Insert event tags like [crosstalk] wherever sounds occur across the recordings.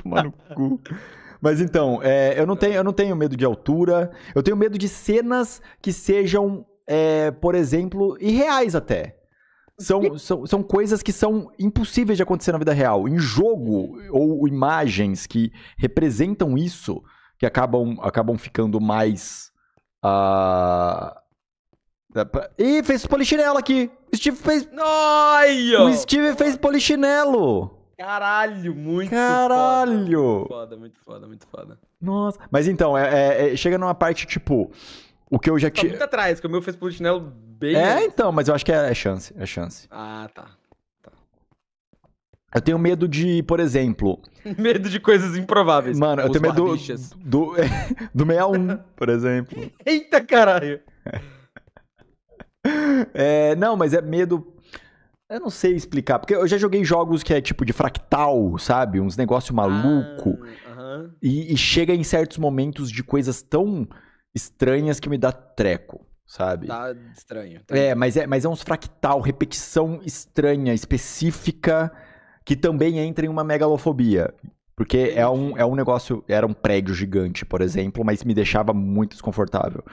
Tomar no cu. Mas então, é, eu, não tenho, eu não tenho medo de altura. Eu tenho medo de cenas que sejam, é, por exemplo, irreais até. São, são, são coisas que são impossíveis de acontecer na vida real. Em jogo, ou imagens que representam isso, que acabam, acabam ficando mais. Uh... Ih, fez polichinelo aqui! O Steve fez. Ai, o Steve fez polichinelo! Caralho, muito Caralho. foda. Muito foda, muito foda, muito foda. Nossa. Mas então, é, é, é chega numa parte tipo. O que eu já tinha. Tá muito atrás, que o meu fez polichinelo bem. É, então, mas eu acho que é, é chance. É chance. Ah, tá. tá. Eu tenho medo de, por exemplo. [laughs] medo de coisas improváveis. Mano, eu tenho medo do, do, [laughs] do 61, por exemplo. [laughs] Eita caralho! É, não, mas é medo. Eu não sei explicar, porque eu já joguei jogos que é tipo de fractal, sabe? Uns negócio maluco. Ah, uh -huh. e, e, chega em certos momentos de coisas tão estranhas que me dá treco, sabe? Tá estranho. Tá é, mas é, mas é uns fractal, repetição estranha, específica, que também entra em uma megalofobia. Porque é um, é um negócio, era um prédio gigante, por exemplo, mas me deixava muito desconfortável.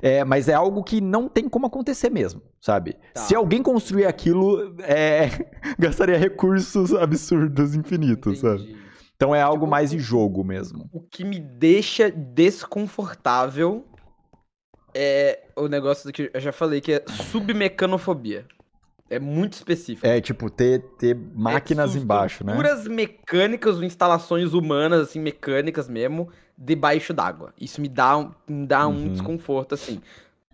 É, mas é algo que não tem como acontecer mesmo, sabe? Tá. Se alguém construir aquilo, é, [laughs] gastaria recursos absurdos, infinitos, Entendi. sabe? Então é algo tipo, mais de jogo mesmo. O que me deixa desconfortável é o negócio que eu já falei, que é submecanofobia é muito específico. É, tipo, ter, ter é máquinas é, embaixo, né? Estruturas mecânicas, instalações humanas, assim, mecânicas mesmo, debaixo d'água. Isso me dá, um, me dá uhum. um desconforto, assim.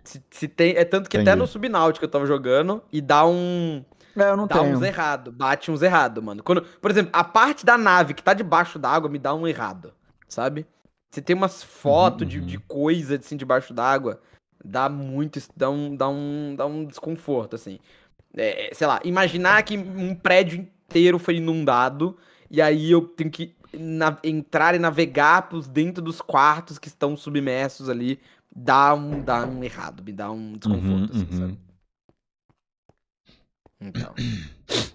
Se, se, tem, é tanto que Entendi. até no Subnáutica eu tava jogando e dá um... É, eu não dá tenho. uns errado, bate uns errado, mano. Quando, por exemplo, a parte da nave que tá debaixo d'água me dá um errado, sabe? Você tem umas fotos uhum. de, de coisa, assim, debaixo d'água, dá muito, dá um, dá um, dá um desconforto, assim. É, sei lá, imaginar que um prédio inteiro foi inundado e aí eu tenho que entrar e navegar por dentro dos quartos que estão submersos ali, dá um, dá um errado, me dá um desconforto, uhum, assim, uhum. sabe? Então.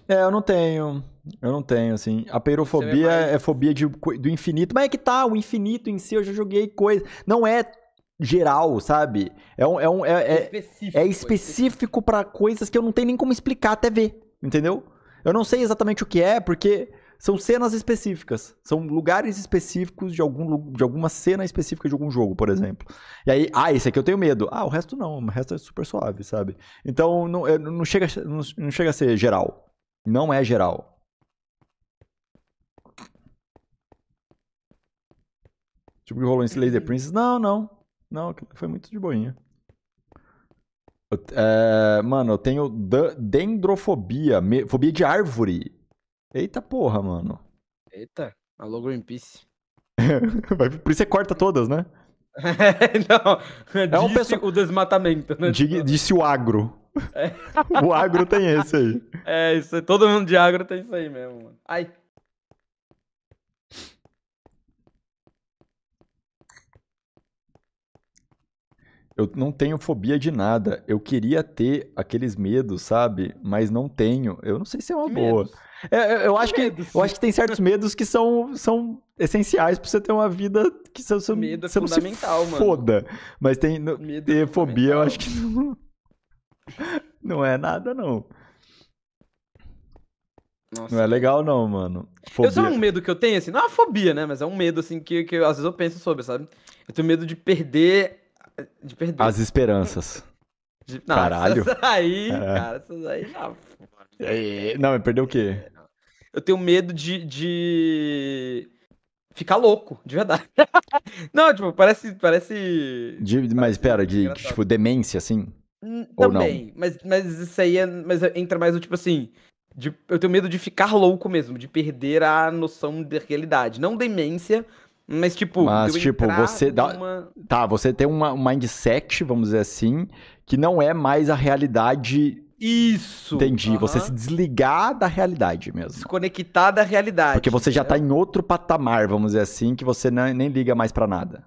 É, eu não tenho. Eu não tenho, assim. A é peirofobia mais... é fobia de, do infinito. Mas é que tá, o infinito em si, eu já joguei coisa. Não é geral, sabe? É, um, é, um, é, é específico, é, é específico para coisas que eu não tenho nem como explicar até ver, entendeu? Eu não sei exatamente o que é, porque são cenas específicas. São lugares específicos de, algum, de alguma cena específica de algum jogo, por uhum. exemplo. E aí, ah, esse aqui eu tenho medo. Ah, o resto não, o resto é super suave, sabe? Então não, é, não, chega, não, não chega a ser geral. Não é geral. Tipo que rolou em Slay Princess. Não, não. Não, foi muito de boinha. É, mano, eu tenho dendrofobia, fobia de árvore. Eita porra, mano. Eita, alô Greenpeace. [laughs] Por isso você corta todas, né? [laughs] não, é um pessoal... o desmatamento, né? Diga, disse o agro. É. [laughs] o agro tem esse aí. É, isso, todo mundo de agro tem isso aí mesmo, mano. Ai. eu não tenho fobia de nada. Eu queria ter aqueles medos, sabe? Mas não tenho. Eu não sei se é uma que boa. É, é, eu, eu que acho que, eu acho que tem certos [laughs] medos que são, são essenciais para você ter uma vida que são são medo é você é fundamental, não se foda. Mano. Mas tem medo ter é fobia, eu acho que não, [laughs] não é nada não. Nossa, não é legal não, mano. Fobia. Eu sou um medo que eu tenho, assim, não é uma fobia, né? Mas é um medo, assim, que, que às vezes eu penso sobre, sabe? Eu tenho medo de perder de perder. As esperanças. De... Não, Caralho. Essas aí, é. cara, essas aí já. É, não, mas perder o quê? É, eu tenho medo de, de ficar louco, de verdade. [laughs] não, tipo, parece. parece... De, mas espera, de, de tipo, demência, assim? N também, não? Mas, mas isso aí é, mas entra mais no tipo assim. De, eu tenho medo de ficar louco mesmo, de perder a noção da realidade. Não demência, mas, tipo, Mas, tipo você dá. Tá, você tem uma, um mindset, vamos dizer assim, que não é mais a realidade. Isso! Entendi. Você se desligar da realidade mesmo. Desconectar da realidade. Porque você já é? tá em outro patamar, vamos dizer assim, que você não, nem liga mais para nada.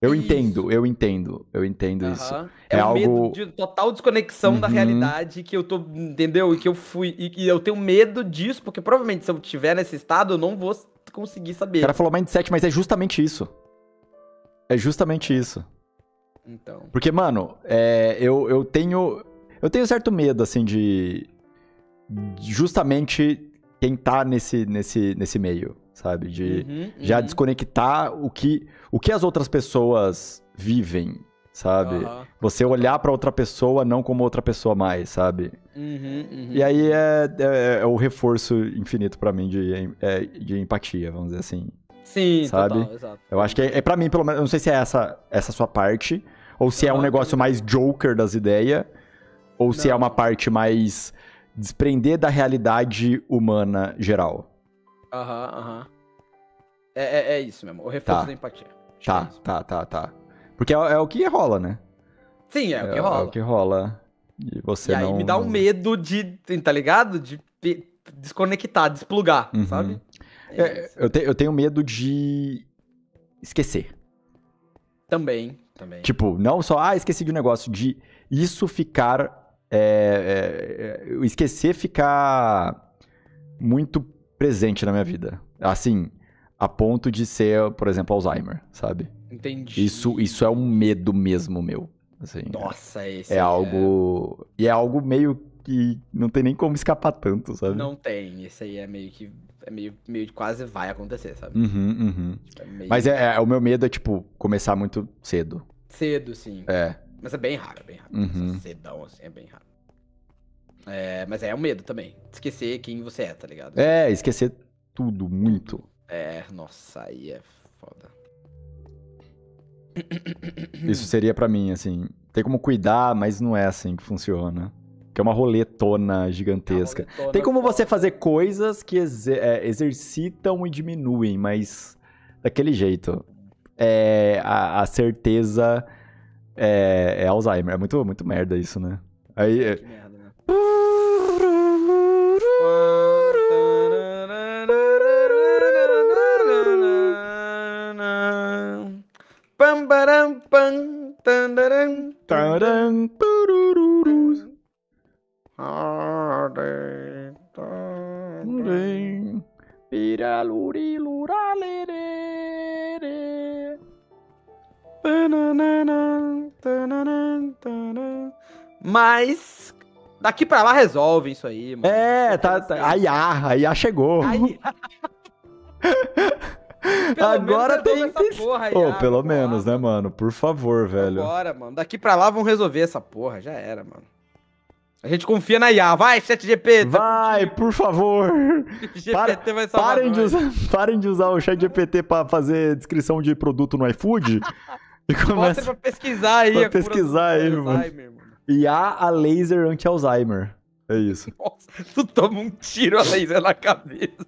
Eu isso. entendo, eu entendo, eu entendo isso. É, é um algo... medo de total desconexão da uhum. realidade que eu tô, entendeu? E que eu fui, e, e eu tenho medo disso, porque provavelmente se eu estiver nesse estado, eu não vou conseguir saber. O cara falou mindset, mas é justamente isso. É justamente isso. Então. Porque, mano, é, eu, eu tenho. Eu tenho certo medo, assim, de. justamente quem tá nesse, nesse, nesse meio, sabe? De uhum, já uhum. desconectar o que, o que as outras pessoas vivem sabe? Uhum. Você olhar para outra pessoa não como outra pessoa mais, sabe? Uhum, uhum. E aí é, é, é, o reforço infinito para mim de, é, de empatia, vamos dizer assim. Sim, sabe? Total, exato. Eu acho que é, é para mim, pelo menos, eu não sei se é essa, essa sua parte, ou se é um negócio mais joker das ideias, ou não. se é uma parte mais desprender da realidade humana geral. Aham, aham. É, é, é isso mesmo, o reforço tá. da empatia. Tá, é tá, tá, tá, tá. Porque é, é o que rola, né? Sim, é, o que é, é rola. É o que rola. E você e não... aí me dá um medo de, tá ligado? De desconectar, desplugar, uhum. sabe? É, é eu, te, eu tenho medo de esquecer. Também, também. Tipo, não só, ah, esqueci de um negócio, de isso ficar. É, é, esquecer ficar muito presente na minha vida. Assim, a ponto de ser, por exemplo, Alzheimer, sabe? Entendi. Isso, isso é um medo mesmo meu. Assim, Nossa, esse é, é algo. E é algo meio que não tem nem como escapar tanto, sabe? Não tem. Isso aí é meio que. É meio, meio quase vai acontecer, sabe? Uhum, uhum. É meio... Mas é, é, o meu medo é, tipo, começar muito cedo. Cedo, sim. É. Mas é bem raro, é bem raro. Uhum. Cedão, assim, é bem raro. É, mas é um medo também. Esquecer quem você é, tá ligado? É, esquecer tudo, muito. É, nossa, aí é foda. Isso seria para mim, assim. Tem como cuidar, mas não é assim que funciona. Que é uma roletona gigantesca. É uma roletona tem como você fazer coisas que é, exercitam e diminuem, mas daquele jeito. É, a, a certeza é, é Alzheimer. É muito, muito merda isso, né? Aí. É que merda, né? Uh! Pam, tandaram, tandaram, turururus. Piraluriluralerere. Mas daqui pra lá resolve isso aí, mano. É, tá, tá. A Yá, a chegou. A [laughs] [laughs] Pelo Agora tem essa porra aí. Ah, pô, oh, pelo menos, né, mano? Por favor, velho. Agora, mano. Daqui pra lá vão resolver essa porra. Já era, mano. A gente confia na IA. Vai, ChatGPT. Vai, por favor. [laughs] Para, parem, de usar, [laughs] parem de usar o ChatGPT pra fazer descrição de produto no iFood. e começa pra pesquisar aí. Pra pesquisar aí, mano. mano. IA a laser anti-Alzheimer. É isso. Nossa, tu toma um tiro a laser na cabeça.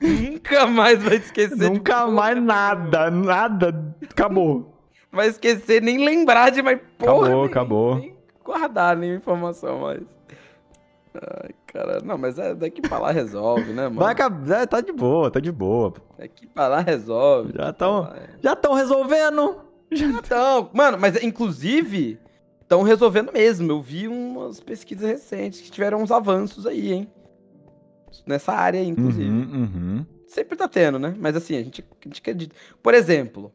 Nunca mais vai esquecer. Nunca mais nada, nada. Acabou. Vai esquecer, nem lembrar de mais porra. Acabou, nem, acabou. Nem guardar nenhuma informação mais. Ai, cara, não, mas é, daqui pra lá resolve, né, mano? Vai, é, tá de boa, tá de boa. Daqui pra lá resolve. Já estão é. já tão resolvendo. Já estão. Mano, mas inclusive, estão resolvendo mesmo. Eu vi umas pesquisas recentes que tiveram uns avanços aí, hein? nessa área, inclusive. Uhum, uhum. Sempre tá tendo, né? Mas assim, a gente, a gente acredita. Por exemplo,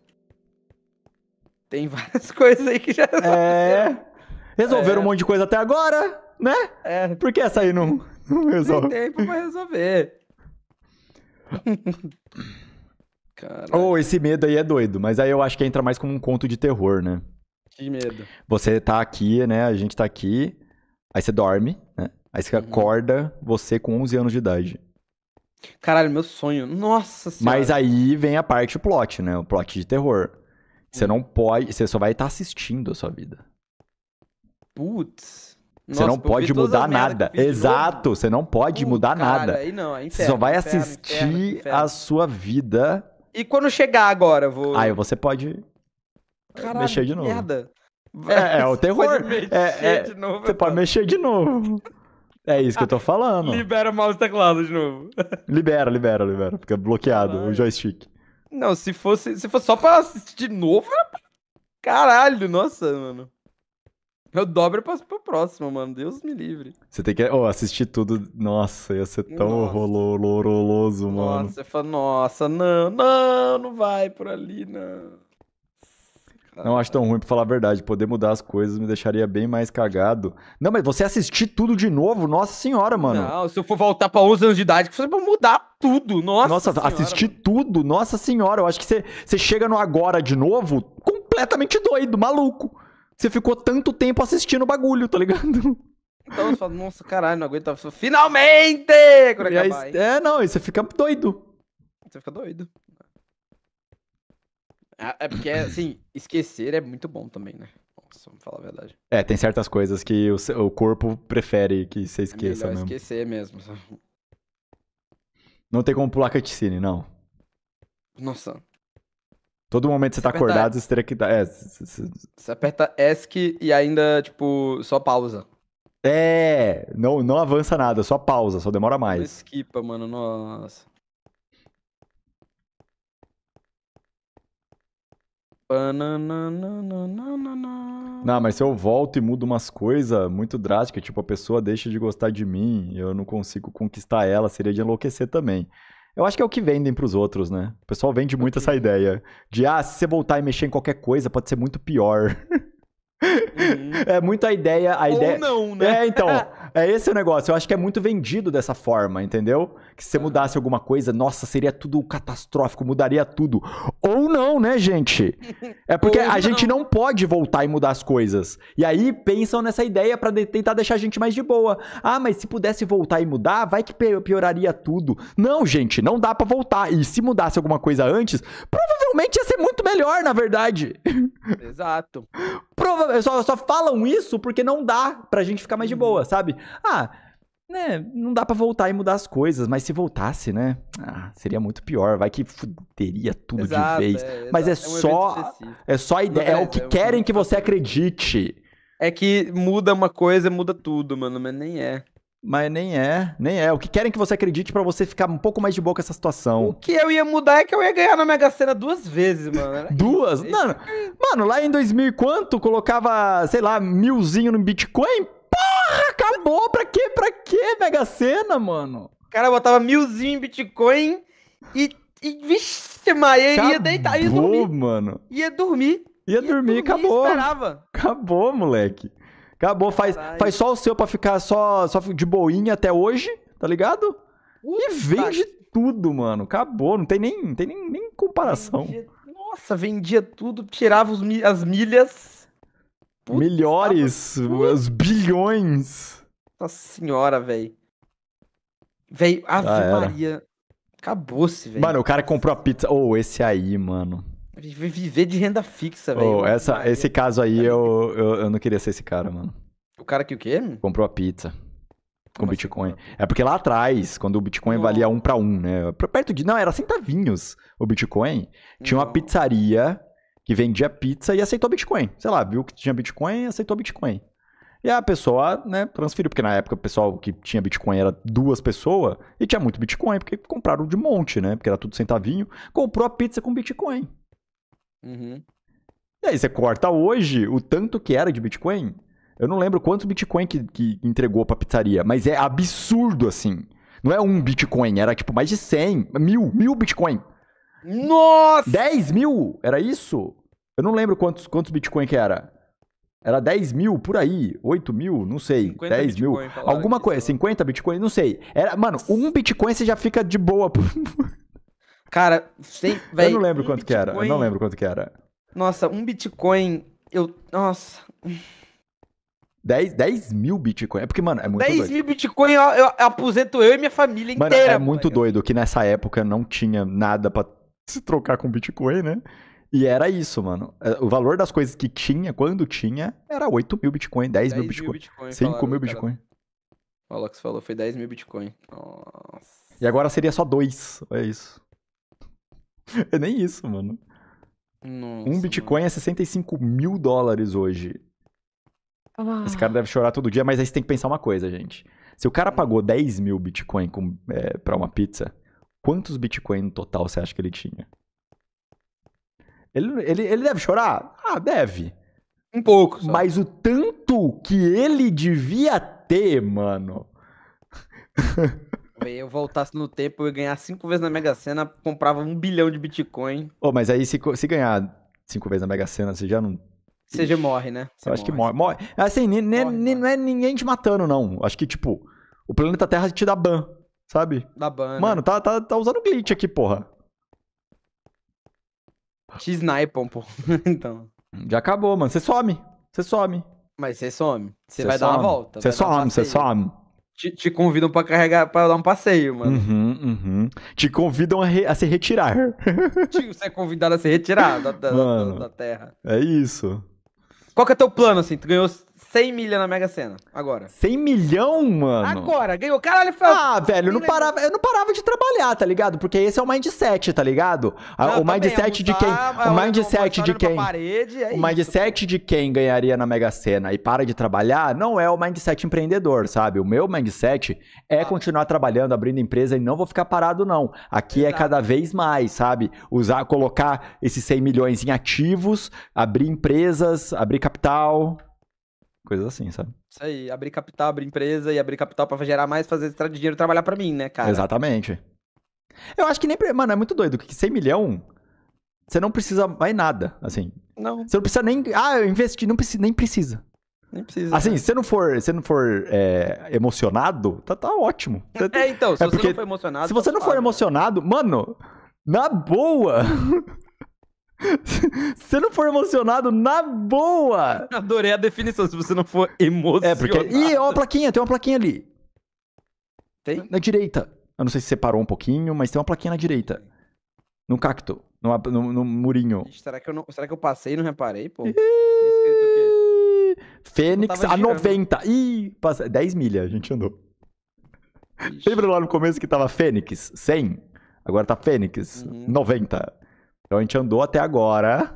tem [laughs] várias coisas aí que já. É. [laughs] Resolveram é. um monte de coisa até agora, né? É. Por que essa aí não, não resolve? Tem tempo pra resolver. [laughs] Caralho. Oh, esse medo aí é doido, mas aí eu acho que entra mais como um conto de terror, né? Que medo. Você tá aqui, né? A gente tá aqui, aí você dorme, né? Aí você uhum. acorda você com 11 anos de idade. Caralho, meu sonho. Nossa senhora. Mas aí vem a parte plot, né? O plot de terror. Você hum. não pode. Você só vai estar tá assistindo a sua vida. Putz. Você não pode mudar nada. Exato, você não pode mudar nada. Aí não, é inferno, você só vai inferno, assistir inferno, inferno. a sua vida. E quando chegar agora, vou. Aí você pode Caralho, mexer de novo. Merda. É, é o [laughs] terror. Pode é, é, de novo, você pode então. mexer de novo. É isso que eu tô ah, falando. libera o mouse e teclado de novo. [laughs] libera, libera, libera. Fica bloqueado o joystick. Não, se fosse, se fosse só pra assistir de novo, era... caralho, nossa, mano. Eu dobro e passo pro próximo, mano. Deus me livre. Você tem que oh, assistir tudo. Nossa, ia ser tão horroroso, mano. Nossa, você fala, nossa, não, não, não vai por ali, não. Não acho tão ruim, pra falar a verdade. Poder mudar as coisas me deixaria bem mais cagado. Não, mas você assistir tudo de novo, nossa senhora, mano. Não, se eu for voltar pra 11 anos de idade, você vai mudar tudo, nossa Nossa, senhora, assistir tudo, nossa senhora. Eu acho que você, você chega no agora de novo completamente doido, maluco. Você ficou tanto tempo assistindo o bagulho, tá ligado? Então, só, nossa, caralho, não aguento. Finalmente! Quando acabar, aí, é, não, você fica doido. Você fica doido. É porque, assim, esquecer é muito bom também, né? Nossa, vamos falar a verdade. É, tem certas coisas que o, o corpo prefere que você esqueça é mesmo. esquecer mesmo. Não tem como pular cutscene, não. Nossa. Todo momento que você tá acordado, você teria que dar. É, Você aperta ESC e ainda, tipo, só pausa. É, não, não avança nada, só pausa, só demora mais. Esquipa, mano, nossa. Não, mas se eu volto e mudo umas coisas muito drásticas, tipo, a pessoa deixa de gostar de mim, e eu não consigo conquistar ela, seria de enlouquecer também. Eu acho que é o que vendem pros outros, né? O pessoal vende muito essa ideia de, ah, se você voltar e mexer em qualquer coisa, pode ser muito pior. [laughs] Uhum. É muito a ideia. A Ou ideia... não, né? É, então. É esse o negócio. Eu acho que é muito vendido dessa forma, entendeu? Que se você mudasse alguma coisa, nossa, seria tudo catastrófico, mudaria tudo. Ou não, né, gente? É porque [laughs] a gente não pode voltar e mudar as coisas. E aí pensam nessa ideia para de tentar deixar a gente mais de boa. Ah, mas se pudesse voltar e mudar, vai que pioraria tudo. Não, gente, não dá para voltar. E se mudasse alguma coisa antes, provavelmente ia ser muito melhor, na verdade. Exato. [laughs] Provavelmente só, só, só falam isso porque não dá pra gente ficar mais de boa, uhum. sabe? Ah, né, não dá para voltar e mudar as coisas, mas se voltasse, né, ah, seria muito pior, vai que fuderia tudo exato, de vez. É, mas é, é, um só, é, só a ideia, é, é o que é querem um... que você acredite. É que muda uma coisa, muda tudo, mano, mas nem é. Mas nem é, nem é. O que querem que você acredite para você ficar um pouco mais de boa com essa situação. O que eu ia mudar é que eu ia ganhar na Mega Sena duas vezes, mano. duas? É mano, mano, lá em 2000 e quanto, colocava, sei lá, milzinho no Bitcoin? Porra, acabou! Pra quê? Pra quê, Mega Sena, mano? O cara botava milzinho em Bitcoin e, e vixe, Maria, acabou, ia deitar, ia dormir. mano. Ia dormir. Ia, ia dormir, dormir acabou. Esperava. Acabou, moleque. Acabou, faz, faz só o seu pra ficar só, só de boinha até hoje, tá ligado? e vende tá. tudo, mano. Acabou, não tem nem, tem nem, nem comparação. Vendia, nossa, vendia tudo, tirava os, as milhas. melhores os bilhões. Nossa senhora, velho. Velho, Ave ah, Maria. Acabou-se, velho. Mano, o cara comprou a pizza. Ô, oh, esse aí, mano. Pra gente viver de renda fixa, velho. Oh, essa, esse é caso aí, eu, eu, eu, não queria ser esse cara, mano. O cara que o quê? Comprou a pizza. Com Como assim, Bitcoin. Assim, é porque lá atrás, quando o Bitcoin não. valia um para um, né? Perto de. Não, era centavinhos o Bitcoin. Tinha não. uma pizzaria que vendia pizza e aceitou Bitcoin. Sei lá, viu que tinha Bitcoin e aceitou Bitcoin. E a pessoa, né, transferiu, porque na época o pessoal que tinha Bitcoin era duas pessoas e tinha muito Bitcoin, porque compraram de monte, né? Porque era tudo centavinho. Comprou a pizza com Bitcoin. Uhum. E aí você corta hoje o tanto que era de Bitcoin. Eu não lembro quanto Bitcoin que, que entregou pra pizzaria, mas é absurdo assim. Não é um Bitcoin, era tipo mais de 100, mil, mil Bitcoin. Nossa! 10 mil? Era isso? Eu não lembro quantos, quantos Bitcoin que era. Era 10 mil por aí, 8 mil, não sei. 10 Bitcoin, mil. Alguma coisa, 50 Bitcoin, não sei. Era, mano, um Bitcoin você já fica de boa [laughs] Cara, sem, véio, Eu não lembro um quanto Bitcoin... que era. Eu não lembro quanto que era. Nossa, um Bitcoin. Eu. Nossa. 10, 10 mil Bitcoin. É porque, mano, é muito 10 doido. mil Bitcoin eu, eu aposento eu e minha família mano, inteira. É muito mano. doido que nessa época não tinha nada pra se trocar com Bitcoin, né? E era isso, mano. É, o valor das coisas que tinha, quando tinha, era 8 mil Bitcoin, 10, 10 mil Bitcoin, mil Bitcoin 5 mil Bitcoin. Cara... O Alex falou, foi 10 mil Bitcoin. Nossa. E agora seria só 2, é isso. [laughs] É nem isso, mano. Nossa, um Bitcoin é mano. é 65 mil dólares hoje. Ah. Esse cara deve chorar todo dia, mas aí você tem que pensar uma coisa, gente. Se o cara hum. pagou 10 mil Bitcoin com, é, pra uma pizza, quantos Bitcoin no total você acha que ele tinha? Ele, ele, ele deve chorar? Ah, deve. Um pouco. Só. Mas o tanto que ele devia ter, mano. [laughs] Eu voltasse no tempo e ganhar cinco vezes na Mega Sena, comprava um bilhão de Bitcoin. Ô, mas aí se, se ganhar cinco vezes na Mega Sena, você já não. Você já morre, né? Você eu morre. acho que morre. morre. Assim, morre, morre. não é ninguém te matando, não. Acho que, tipo, o planeta Terra te dá ban, sabe? Dá ban. Né? Mano, né? tá, tá, tá usando glitch aqui, porra. Te snipam, pô. [laughs] então. Já acabou, mano. Você some. Você some. Mas você some. Você vai some. dar uma volta. Você some, você some te, te convidam para carregar, para dar um passeio, mano. Uhum, uhum. Te convidam a, re, a se retirar. [laughs] Você é convidado a se retirar da, da, mano, da, da terra. É isso. Qual que é teu plano, assim? Tu ganhou 100 milha na Mega Sena, agora. 100 milhão, mano? Agora, ganhou. Caralho, foi... Ah, velho, eu não, parava, eu não parava de trabalhar, tá ligado? Porque esse é o mindset, tá ligado? Ah, não, o mindset de quem... O mindset de quem... Parede, é o mindset de quem ganharia na Mega Sena e para de trabalhar não é o mindset empreendedor, sabe? O meu mindset é ah. continuar trabalhando, abrindo empresa e não vou ficar parado, não. Aqui é Exato. é cada vez mais, sabe? Usar, colocar esses 100 milhões em ativos, abrir empresas, abrir capital... Coisas assim, sabe? Isso aí, abrir capital, abrir empresa e abrir capital para gerar mais, fazer extra de dinheiro trabalhar para mim, né, cara? Exatamente. Eu acho que nem. Mano, é muito doido, que 100 milhão, você não precisa mais nada, assim. Não. Você não precisa nem. Ah, eu investi, não precisa, nem precisa. Nem precisa. Assim, né? se você não for, se não for é, emocionado, tá, tá ótimo. É, então, se é você não for emocionado. Se tá você não for emocionado, mano, na boa. [laughs] você [laughs] não for emocionado, na boa! Adorei a definição, se você não for emocionado. É, porque. Ih, ó, é a plaquinha, tem uma plaquinha ali. Tem? Na direita. Eu não sei se separou um pouquinho, mas tem uma plaquinha na direita. No cacto, no, no, no murinho. Gente, será, que eu não... será que eu passei e não reparei, pô? Tem escrito o quê? Fênix a 90. Ih, passa... 10 milhas a gente andou. Ixi. Lembra lá no começo que tava Fênix 100? Agora tá Fênix uhum. 90. Então a gente andou até agora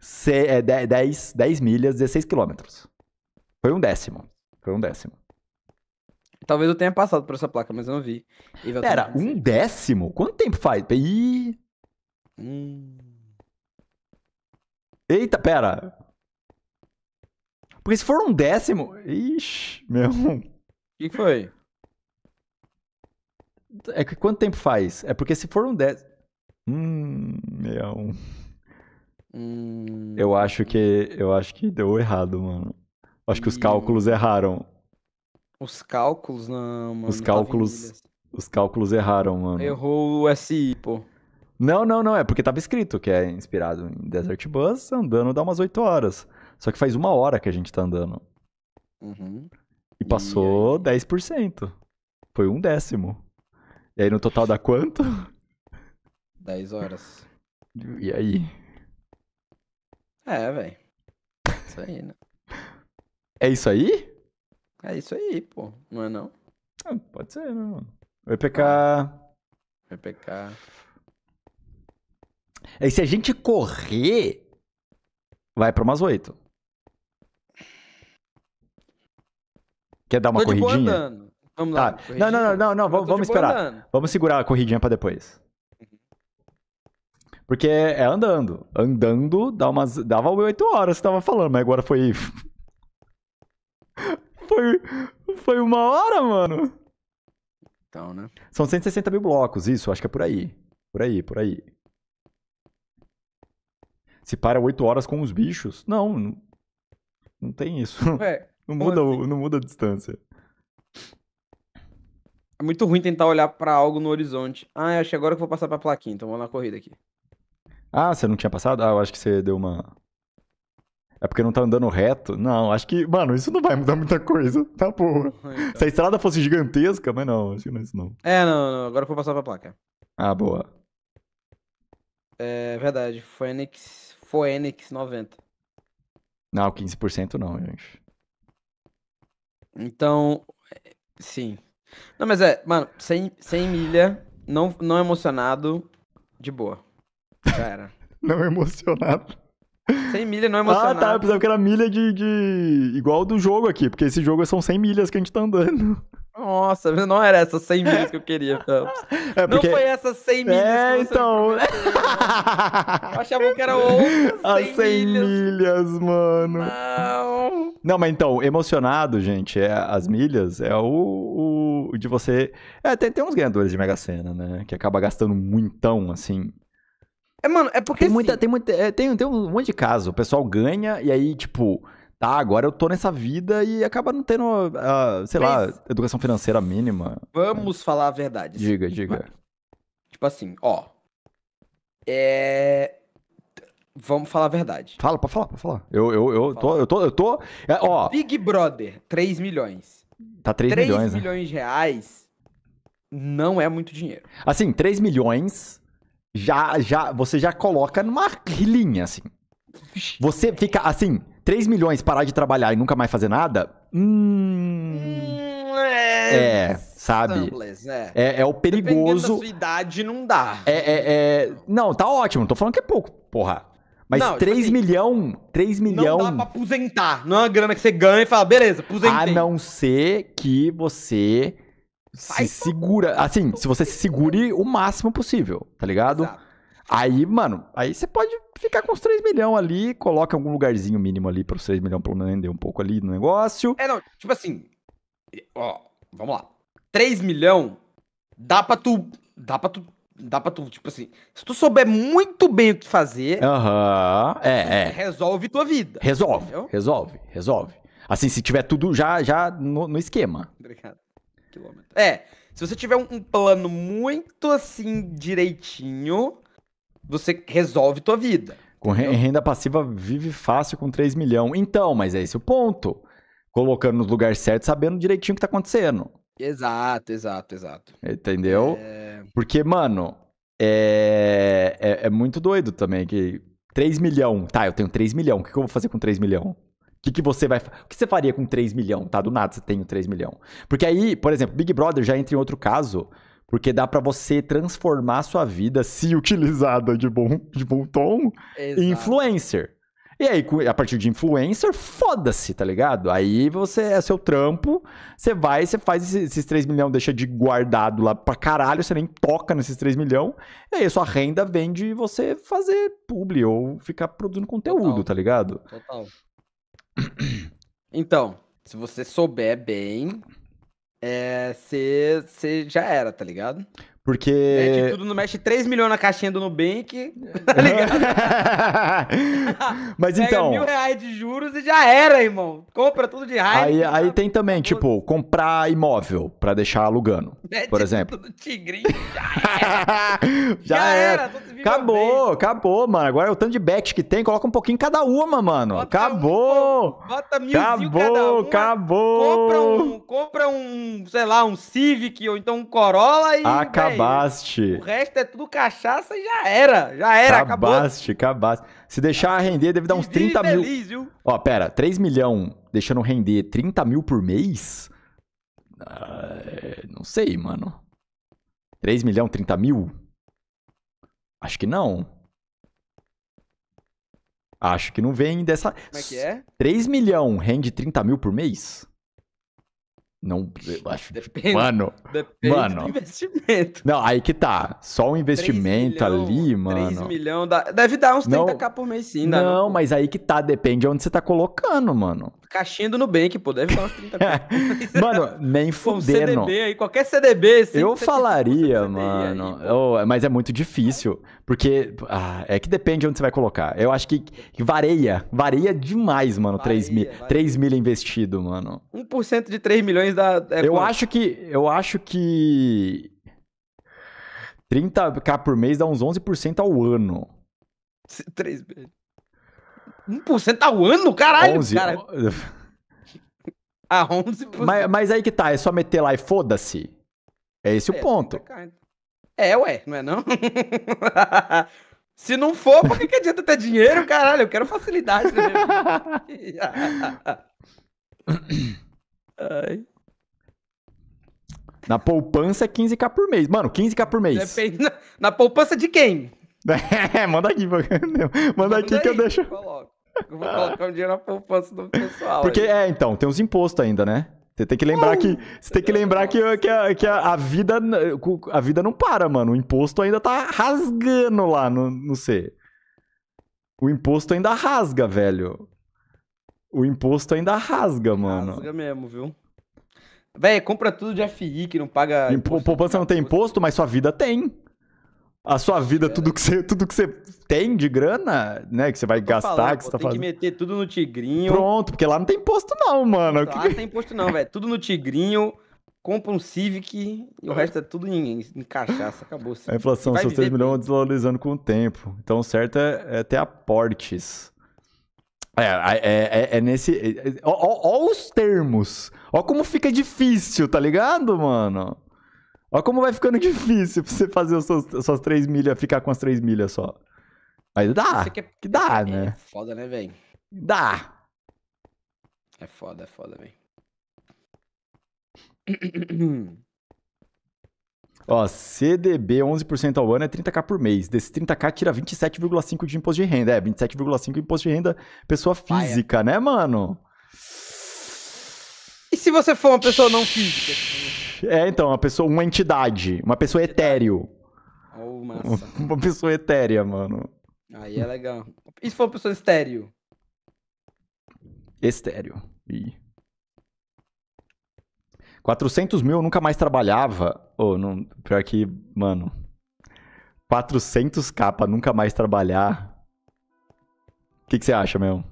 10, [laughs] 10 é, milhas, 16 quilômetros. Foi um décimo. Foi um décimo. Talvez eu tenha passado por essa placa, mas eu não vi. Pera, um décimo? Quanto tempo faz? Ih... Hum. Eita, pera. Porque se for um décimo. Ixi, meu. O que foi? É que quanto tempo faz? É porque se for um décimo. Hum, 61. É hum... Eu acho que eu acho que deu errado, mano. Acho que os cálculos hum. erraram. Os cálculos não, mano. Os cálculos os cálculos erraram, mano. Errou o SI, pô. Não, não, não, é porque tava escrito que é inspirado em Desert Bus, andando dá umas 8 horas. Só que faz uma hora que a gente tá andando. Uhum. E passou e 10%. Foi um décimo. E aí no total [laughs] dá quanto? 10 horas. E aí? É, velho. Isso aí, né? É isso aí? É isso aí, pô. Não é não? Ah, pode ser, né, mano? Vai VPK. VPK. É que se a gente correr, vai pra umas 8. Quer dar uma Tô corridinha? Vamos lá. Tá. Não, não, não, não, não, vamos, vamos esperar. Andando. Vamos segurar a corridinha pra depois. Porque é, é andando. Andando dá umas, dava 8 horas que tava falando, mas agora foi. [laughs] foi. Foi uma hora, mano. Então, né? São 160 mil blocos, isso, acho que é por aí. Por aí, por aí. Se para 8 horas com os bichos. Não, não, não tem isso. Ué, [laughs] não, muda, assim? não muda a distância. É muito ruim tentar olhar para algo no horizonte. Ah, acho que agora que eu vou passar pra plaquinha, então vou na corrida aqui. Ah, você não tinha passado? Ah, eu acho que você deu uma. É porque não tá andando reto? Não, acho que. Mano, isso não vai mudar muita coisa. Tá boa. [laughs] Então. Se a estrada fosse gigantesca, mas não, acho que não é isso não. É, não, não. Agora eu vou passar pra placa. Ah, boa. É verdade. Fênix. Fênix 90. Não, 15% não, gente. Então. É, sim. Não, mas é, mano, sem, 100 milha, não, não emocionado, de boa. Cara. [laughs] não emocionado. 100 milhas não é emocionado. Ah, tá. Eu pensava que era milha de, de. igual do jogo aqui, porque esse jogo é, são 100 milhas que a gente tá andando. Nossa, não era essas 100 milhas que eu queria, [laughs] Phelps. É porque... Não foi essas 100 milhas é, que você então... [laughs] eu Achavam que era outras 100 As 100 milhas. milhas. mano. Não. Não, mas então, emocionado, gente, é, as milhas é o, o de você... É, tem, tem uns ganhadores de Mega Sena, né? Que acaba gastando muitão, assim, é, mano, é porque. Tem, muita, assim tem, muita, é, tem, tem um monte de caso. O pessoal ganha e aí, tipo, tá, agora eu tô nessa vida e acaba não tendo, uh, sei Mas... lá, educação financeira mínima. Vamos é. falar a verdade. Diga, diga. Tipo assim, ó. É. Vamos falar a verdade. Fala, pode falar, pode falar. Eu, eu, eu, tô, eu tô, eu tô. É, ó. Big Brother, 3 milhões. Tá 3, 3 milhões. 3 né? milhões de reais não é muito dinheiro. Assim, 3 milhões já, já, você já coloca numa linha, assim. Você fica assim, 3 milhões parar de trabalhar e nunca mais fazer nada? Hum. É, é sabe? Stumbles, é. É, é. o perigoso. Dependendo da sua idade, não dá. É, é, é, Não, tá ótimo, tô falando que é pouco, porra. Mas não, 3 tipo assim, milhão, 3 milhão... Não dá pra aposentar, não é uma grana que você ganha e fala, beleza, aposentei. A não ser que você se segura. Assim, se você se segure o máximo possível, tá ligado? Aí, mano, aí você pode ficar com os 3 milhões ali, coloca algum lugarzinho mínimo ali para os 3 milhões pelo menos render um pouco ali no negócio. É, não, tipo assim, ó, vamos lá. 3 milhões dá pra tu, dá pra tu, dá pra tu, tipo assim, se tu souber muito bem o que fazer, aham, uhum, é, é. Resolve tua vida. Resolve, entendeu? resolve, resolve. Assim, se tiver tudo já já no, no esquema. Obrigado. É, se você tiver um, plano muito assim direitinho, você resolve tua vida. Com renda passiva vive fácil com 3 milhões. Então, mas é esse o ponto. Colocando no lugar certo, sabendo direitinho o que tá acontecendo. Exato, exato, exato. Entendeu? É... Porque, mano, é... é, é muito doido também que 3 milhões. Tá, eu tenho 3 milhões. O que eu vou fazer com 3 milhões? que, que você vai. O que você faria com 3 milhões, tá? Do nada você tem o 3 milhões. Porque aí, por exemplo, Big Brother já entra em outro caso, porque dá para você transformar a sua vida, se utilizada de bom, de bom tom, em influencer. E aí, a partir de influencer, foda-se, tá ligado? Aí você é seu trampo, você vai, você faz esses 3 milhões, deixa de guardado lá pra caralho, você nem toca nesses 3 milhões, e aí a sua renda vem de você fazer publi ou ficar produzindo conteúdo, Total. tá ligado? Total. [clears throat] Então, se você souber bem, você é, já era, tá ligado? Porque. Mete tudo, não mexe 3 milhões na caixinha do Nubank. Tá [laughs] ligado? [laughs] Mas Pega então. mil reais de juros e já era, irmão. Compra tudo de raiva. Aí, aí tem também, tipo, comprar imóvel pra deixar alugando. Mete por exemplo. Tudo tigrinho, já era. [laughs] já, já era. era. Acabou, bem. acabou, mano. Agora é o tanto de bet que tem, coloca um pouquinho em cada uma, mano. Bota acabou. Um, bota mil acabou, cada uma. Acabou, Compra um, compra um, sei lá, um Civic ou então um Corolla e. Acabou Cabaste. O resto é tudo cachaça e já era. Já era, cabaste, acabou. Cabaste, Se deixar render, deve dar uns 30 mil. feliz, mil. Viu? Ó, pera, 3 milhão deixando render 30 mil por mês? Uh, não sei, mano. 3 milhão, 30 mil? Acho que não. Acho que não vem dessa. Como é que é? 3 milhão rende 30 mil por mês? Não, eu acho. Depende, mano, depende mano. do investimento. Não, aí que tá. Só o investimento milhão, ali, mano. 3 milhões, dá, deve dar uns 30k por mês sim. Não, não, mas aí que tá. Depende de onde você tá colocando, mano. Caixinha do Nubank, pô, deve dar uns 30k. [laughs] mano, nem fudendo. Um CDB aí, qualquer CDB. Eu falaria, mano. Aí, oh, mas é muito difícil. Porque ah, é que depende de onde você vai colocar. Eu acho que varia. Varia demais, mano. Varia, 3, mil, 3 mil investido, mano. 1% de 3 milhões milhões da. É eu quanto? acho que. Eu acho que. 30k por mês dá uns 11% ao ano. 3 1% ao ano? Caralho, 11... cara. A [laughs] 11%. Ah, mas, mas aí que tá, é só meter lá e foda-se. É esse é, o ponto. é, ué, não é não? [laughs] Se não for, por que, que adianta ter dinheiro, caralho? Eu quero facilidade. Né? [laughs] Ai. Na poupança é 15k por mês. Mano, 15k por mês. Depende na, na poupança de quem? [laughs] É, manda aqui, manda, manda aqui aí, que eu deixo. Eu vou colocar um dinheiro na poupança do pessoal. Porque, aí. é, então, tem uns impostos ainda, né? Você tem que lembrar que. Você tem que lembrar que, que, a, que a, a, vida, a vida não para, mano. O imposto ainda tá rasgando lá no, no C. O imposto ainda rasga, velho. O imposto ainda rasga, mano. Rasga mesmo, viu? Véi, compra tudo de FI que não paga. Imposto, poupança não tem imposto, mas sua vida tem. A sua vida, é. tudo que você, tudo que você tem de grana, né? Que você vai gastar, falando, que você tá tem fazendo. Tem que meter tudo no tigrinho. Pronto, porque lá não tem imposto, não, mano. Lá que... não tem imposto, não, velho. Tudo no tigrinho. Compra um Civic e o resto é tudo em, em cachaça. Acabou. Assim. A inflação, seus 3 milhões desvalorizando com o tempo. Então, o certo é, é ter aportes. É, é, é, é, nesse. É, é, ó, ó, ó, os termos. Ó como fica difícil, tá ligado, mano? Ó como vai ficando [laughs] difícil pra você fazer as suas, as suas três milhas, ficar com as três milhas só. Mas dá. Que, que dá, é, né? Foda, né, velho? Dá. É foda, é foda, velho. [clears throat] [clears throat] Ó, CDB 11% ao ano é 30k por mês. Desse 30k tira 27,5 de imposto de renda. É, 27,5 imposto de renda pessoa física, é. né, mano? E se você for uma pessoa não física? É, então, uma pessoa, uma entidade, uma pessoa etéreo. Oh, [laughs] massa. Uma pessoa etérea, mano. Aí é legal. E se for uma pessoa estéreo? Estéreo. Ih. 400 mil eu nunca mais trabalhava. oh, não, pior que, mano. 400 k pra nunca mais trabalhar. O que, você acha, meu?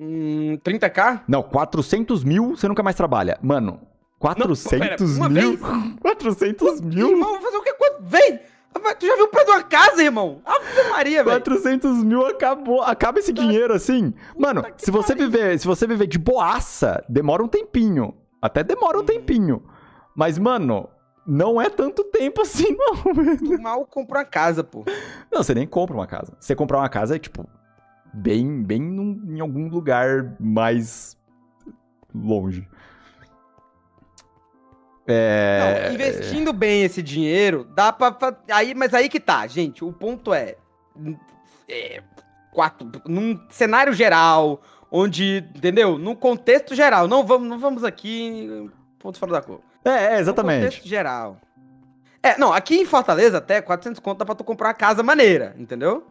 Hum, 30k? Não, 400 mil você nunca mais trabalha. Mano, 400 não, pera, mil? 400 [laughs] mil? Irmão, vou fazer o que? Vem! Tu já viu o preço de casa, irmão? Ave Maria, velho. 400 mil acabou. Acaba esse dinheiro assim. Mano, se você viver, se você viver de boaça, demora um tempinho. Até demora um uhum. tempinho. Mas, mano, não é tanto tempo assim, [laughs] não. Velho. Tu mal compra uma casa, pô. Não, você nem compra uma casa. Você comprar uma casa é, tipo, bem, bem num, em algum lugar mais longe. É... Não, é. investindo bem esse dinheiro, dá pra. Aí, mas aí que tá, gente. O ponto é. é quatro, num cenário geral, onde, entendeu? No contexto geral, não vamos, não vamos aqui ponto fora da cor. É, é exatamente. No contexto geral. É, não, aqui em Fortaleza até 400 conto dá pra tu comprar uma casa maneira, entendeu?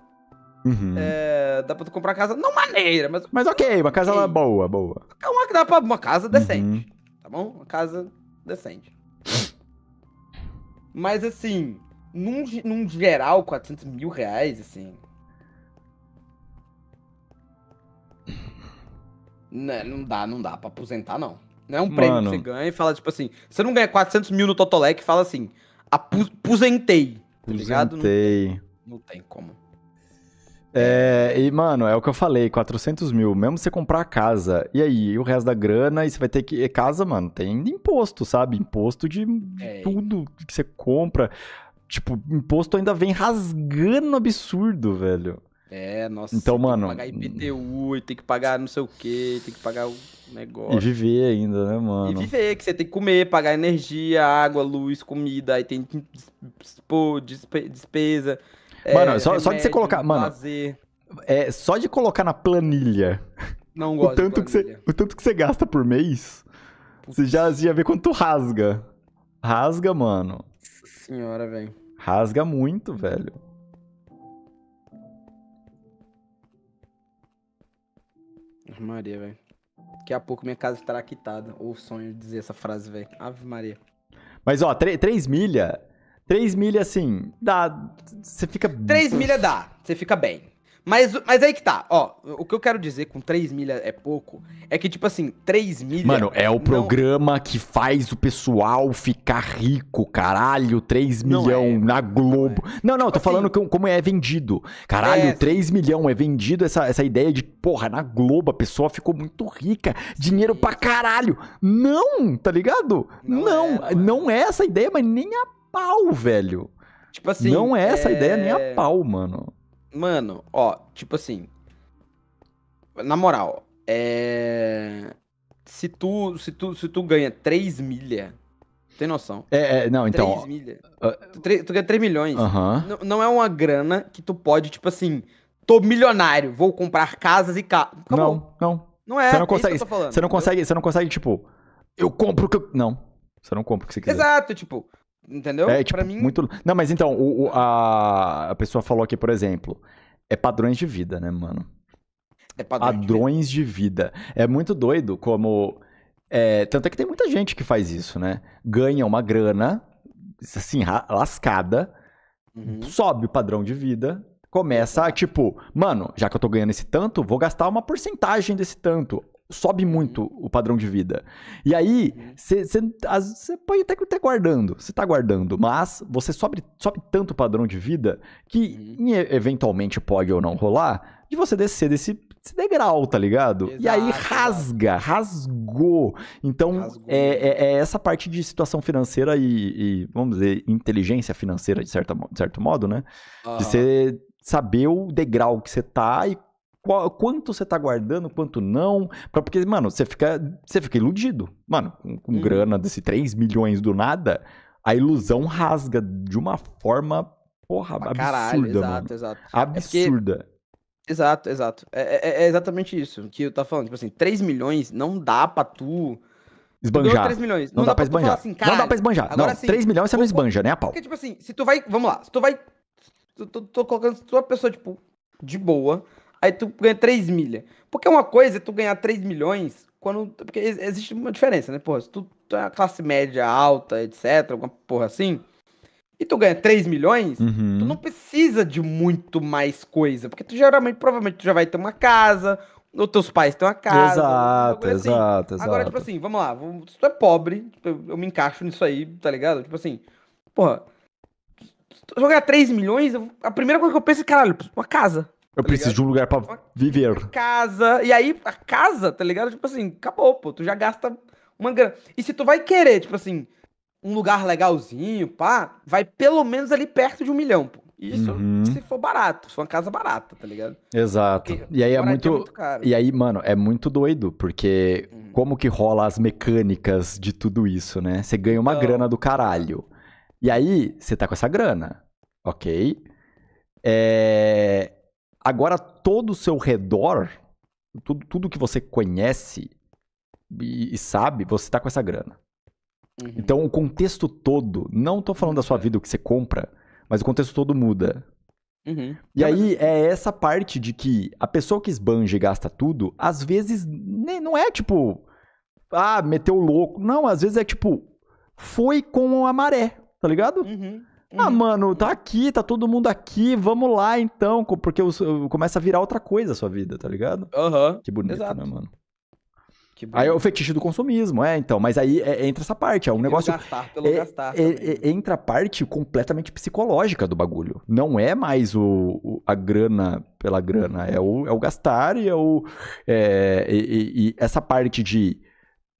Uhum. É, dá pra tu comprar uma casa, não maneira, mas... Mas ok, uma casa okay. boa, boa. É uma, dá pra, uma casa uhum. decente, uhum. tá bom? Uma casa decente. mas assim, num, num geral, 400 mil reais, assim, Não, né, não dá, não dá pra aposentar, não. Não é um Mano. prêmio que você ganha e fala, tipo assim, você não ganha 400 mil no Totolec e fala assim, aposentei. Tá ligado? Não tem, não tem como. É, e mano, é o que eu falei, 400 mil, mesmo você comprar a casa, e aí, e o resto da grana, e você vai ter que, e casa, mano, tem imposto, sabe, imposto de é. tudo que você compra, tipo, imposto ainda vem rasgando absurdo, velho. É, nossa. Então, mano. Tem que pagar IPTU, hum. tem que pagar não sei o que, tem que pagar o negócio. E viver ainda, né, mano? E viver, que você tem que comer, pagar energia, água, luz, comida, aí tem pô, despesa. É, mano, é, só, remédio, só de você colocar. Mano, é só de colocar na planilha. Não gosto. O tanto, que você, o tanto que você gasta por mês, Putz. você já, você já vê quanto rasga. Rasga, mano. Nossa senhora, velho. Rasga muito, velho. Maria, velho. Daqui a pouco minha casa estará quitada. Ou o sonho de dizer essa frase, velho. Ave Maria. Mas, ó, 3 milha. 3 milha, assim, dá. Você fica. 3 milha dá. Você fica bem. Mas, mas aí que tá, ó. O que eu quero dizer com 3 mil é pouco é que, tipo assim, 3 mil Mano, é o não... programa que faz o pessoal ficar rico, caralho. 3 milhões milhão é, na Globo. Não, é. não, não tô tipo assim, falando que, como é vendido. Caralho, é, 3 milhão é vendido essa, essa ideia de, porra, na Globo a pessoa ficou muito rica, dinheiro sim. pra caralho. Não, tá ligado? Não, não é, não é essa ideia, mas nem a pau, velho. Tipo assim. Não é essa é, ideia nem a pau, mano. Mano, ó, tipo assim. Na moral, é. Se tu, se tu, se tu ganha 3 milha, tem noção. É, é não, então. 3 milha. Uh, tu, tu, ganha 3 milhões. Uh -huh. Não é uma grana que tu pode, tipo assim, tô milionário, vou comprar casas e carros. Não, não. Não é, você é não consegue, é falando, Você não consegue, você não consegue, tipo, eu compro o que Não. Você não compra o que você quiser. Exato, tipo, Entendeu? É, tipo, pra mim. Muito... Não, mas então, o, o, a... a pessoa falou aqui, por exemplo, é padrões de vida, né, mano? É padrões, padrões de, vida. de, vida. É muito doido como. É, tanto é que tem muita gente que faz isso, né? Ganha uma grana, assim, lascada, uhum. sobe o padrão de vida, começa a, tipo, mano, já que eu tô ganhando esse tanto, vou gastar uma porcentagem desse tanto sobe muito uhum. o padrão de vida. E aí, você uhum. pode até que tá guardando, você tá guardando, mas você sobe, sobe tanto o padrão de vida que uhum. eventualmente pode ou não rolar de você descer desse, desse degrau, tá ligado? Exato, e aí rasga, exato. rasgou. Então, rasgou. É, é, é, essa parte de situação financeira e, e, vamos dizer, inteligência financeira, de, certa, de certo modo, né? Uhum. De você saber o degrau que você tá e qual, quanto você tá guardando, quanto não. Pra, porque, mano, você fica, você fica iludido. Mano, com, com hum. grana desse 3 milhões do nada, a ilusão rasga de uma forma, porra, absurda, caralho, exato, mano. Exato, Absurda. É porque... Exato, exato. É, é, é, exatamente isso que eu tava falando. Tipo assim, 3 milhões não dá pra tu. Esbanjar. milhões. Não, não, dá, dá pra esbanjar. Assim, não dá pra esbanjar. Agora, não, assim, 3 milhões você não esbanja, né, a Porque, tipo assim, se tu vai. Vamos lá. Se tu vai. Tô, tô, tô colocando. Se tu é uma pessoa, tipo, de boa aí tu ganha 3 milha. Porque uma coisa é tu ganhar 3 milhões quando. Porque existe uma diferença, né? Porra, se tu, tu é uma classe média alta, etc., alguma porra assim, e tu ganha 3 milhões, uhum. tu não precisa de muito mais coisa. Porque tu geralmente, provavelmente, tu já vai ter uma casa, ou teus pais têm uma casa. Exato, assim. exato, exato. Agora, tipo assim, vamos lá, se tu é pobre, tipo, eu, me encaixo nisso aí, tá ligado? Tipo assim, porra. Se tu jogar 3 milhões, a primeira coisa que eu penso é, caralho, uma casa. Eu tá preciso ligado? de um lugar para viver. Casa. E aí, a casa, tá ligado? Tipo assim, acabou, pô. Tu já gasta uma grana. E se tu vai querer, tipo assim, um lugar legalzinho, pá, vai pelo menos ali perto de um milhão, pô. Isso uhum. se for barato, se for uma casa barata, tá ligado? Exato. Porque e aí é, é muito. É muito caro. E aí, mano, é muito doido, porque uhum. como que rola as mecânicas de tudo isso, né? Você ganha uma então grana do caralho. E aí, você tá com essa grana, ok? É... Agora, todo o seu redor, tudo, tudo que você conhece e, e sabe, você está com essa grana. Uhum. Então, o contexto todo, não estou falando da sua é. vida, o que você compra, mas o contexto todo muda. Uhum. E aí é essa parte de que a pessoa que esbanja e gasta tudo, às vezes nem, não é tipo, ah, meteu louco. Não, às vezes é tipo, foi com a maré, tá ligado? Uhum. Ah, uhum. mano, tá aqui, tá todo mundo aqui, vamos lá então, porque começa a virar outra coisa a sua vida, tá ligado? Aham. Uhum. Que bonito, né, Exato. né, mano? Aí é o fetiche do consumismo, é, então. Mas aí é, é entra essa parte, é um negócio. Gastar pelo gastar. entra a parte completamente psicológica do bagulho. Não é mais o, o a grana pela grana, é o, é o gastar e é o. É, e, e, e essa parte de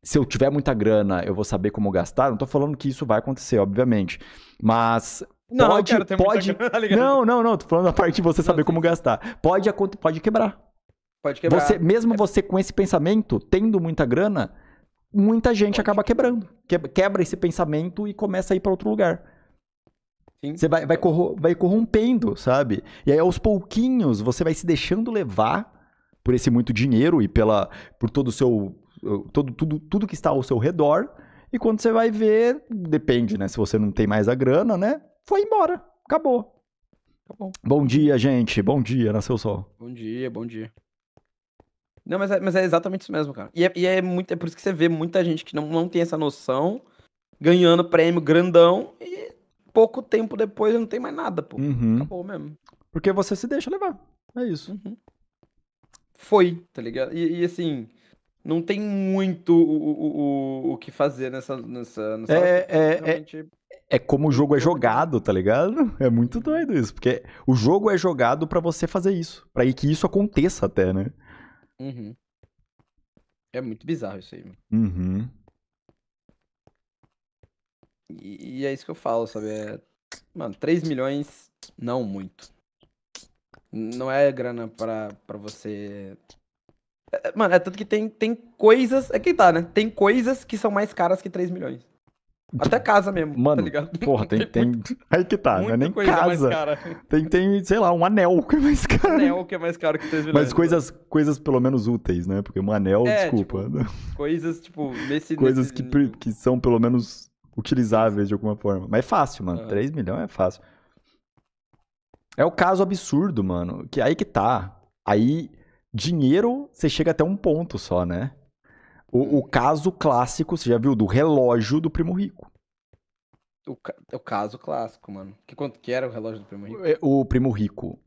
se eu tiver muita grana, eu vou saber como gastar. Não tô falando que isso vai acontecer, obviamente. Mas não, pode, pode. Grana, [laughs] tá não, não, não. Tô falando da parte de você saber como gastar. Pode, pode quebrar. Pode quebrar. Você, mesmo é. você com esse pensamento, tendo muita grana, muita gente pode. acaba quebrando. Quebra esse pensamento e começa a ir para outro lugar. Sim. Você vai, vai, corro, vai corrompendo, sabe? E aí, aos pouquinhos, você vai se deixando levar por esse muito dinheiro e pela por todo o seu todo, tudo, tudo que está ao seu redor. E quando você vai ver, depende, né? Se você não tem mais a grana, né? Foi embora. Acabou. Tá bom. dia, gente. Bom dia, nasceu o sol. Bom dia, bom dia. Não, mas é, mas é exatamente isso mesmo, cara. E é, e é, muito, é por isso que você vê muita gente que não, não tem essa noção, ganhando prêmio grandão e pouco tempo depois não tem mais nada, pô. Uhum. Acabou mesmo. Porque você se deixa levar. É isso. Uhum. Foi, tá ligado? E, e assim, não tem muito o, o, o, que fazer nessa. nessa, nessa é, é, é, realmente... é, é, como o jogo é jogado, tá ligado? É muito doido isso, porque o jogo é jogado para você fazer isso, para que isso aconteça até, né? Uhum. É muito bizarro isso aí. Uhum. E, e, é isso que eu falo, sabe? É, mano, 3 milhões, não muito. Não é grana para você é, mano, é tanto que tem, tem coisas. É que tá, né? Tem coisas que são mais caras que 3 milhões. Até casa mesmo, tá Mano, tá ligado? [laughs] Porra, tem. tem, [laughs] aí que tá, não é nem casa. Tem, tem, sei lá, um anel que é mais caro. Anel que é mais caro que 3 milhões. Mas né? coisas, né? coisas pelo menos úteis, né? Porque um anel, é, desculpa. Tipo, coisas, tipo, nesse. Coisas nesse... que, que são pelo menos utilizáveis de alguma forma. Mas é fácil, mano. Ah. 3 milhões é fácil. É o caso absurdo, mano. Que aí que tá. Aí dinheiro, você chega até um ponto só, né? O, o caso clássico, você já viu, do relógio do Primo Rico. O, é o caso clássico, mano. Que quanto que era o relógio do Primo Rico? O, é, o Primo Rico.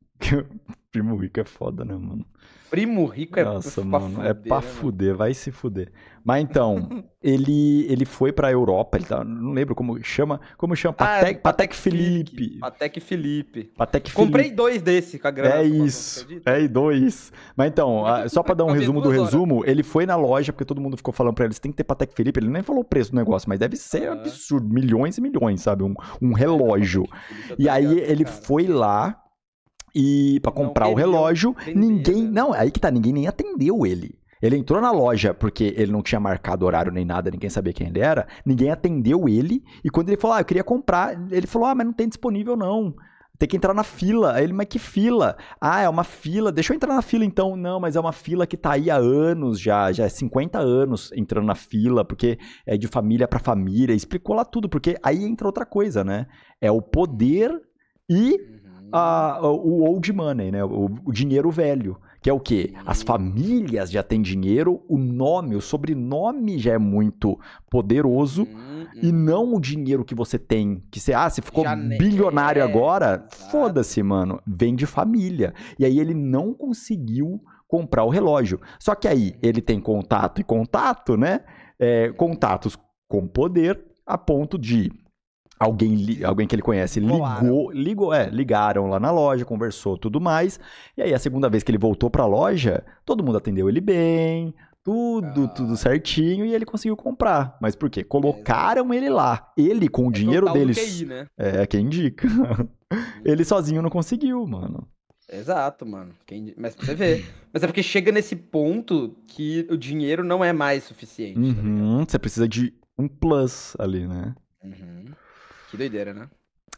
Primo rico é foda, né, mano? Primo rico é Nossa, é né, mano, fuder, é pra né, fuder, mano? vai se fuder. Mas então, [laughs] ele ele foi pra Europa, ele tá, não lembro como chama, como chama, Patek, ah, Patek, Felipe. Patek Felipe. Patek Felipe. Comprei dois desse com a grana. É isso, é dois. Mas então, só pra dar um resumo do resumo, ele foi na loja, porque todo mundo ficou falando pra ele, você tem que ter Patek Felipe, ele nem falou o preço do negócio, mas deve ser ah. absurdo, milhões e milhões, sabe, um, um é, relógio. É, e aí né, ele cara. foi lá e para comprar não, o relógio, ninguém, né? não, aí que tá, ninguém nem atendeu ele. Ele entrou na loja porque ele não tinha marcado horário nem nada, ninguém sabia quem ele era, ninguém atendeu ele, e quando ele falou: "Ah, eu queria comprar", ele falou: "Ah, mas não tem disponível não" tem que entrar na fila. Aí ele, mas que fila? Ah, é uma fila. Deixa eu entrar na fila então. Não, mas é uma fila que tá aí há anos já, já é 50 anos entrando na fila, porque é de família para família. Explicou lá tudo, porque aí entra outra coisa, né? É o poder e uhum a, uhum. o old money, né? O, o, dinheiro velho. Que é o quê? As uhum. famílias já têm dinheiro, o nome, o sobrenome já é muito poderoso. Hum, e não o dinheiro que você tem. Que você, ah, você ficou já bilionário é, agora? Foda-se, mano. Vem de família. E aí ele não conseguiu comprar o relógio. Só que aí uhum. ele tem contato e contato, né? É, contatos com poder a ponto de Alguém, alguém que ele conhece ligou, ligou, é, ligaram lá na loja, conversou tudo mais. E aí, a segunda vez que ele voltou pra loja, todo mundo atendeu ele bem, tudo, ah. tudo certinho, e ele conseguiu comprar. Mas por quê? Colocaram é, ele lá. Ele, com o é dinheiro deles. QI, né? É, quem indica. [laughs] ele sozinho não conseguiu, mano. Exato, mano. Quem... Mas pra você ver. Mas é porque chega nesse ponto que o dinheiro não é mais suficiente. Tá uhum, tá você precisa de um plus ali, né? Uhum. Que doideira, né?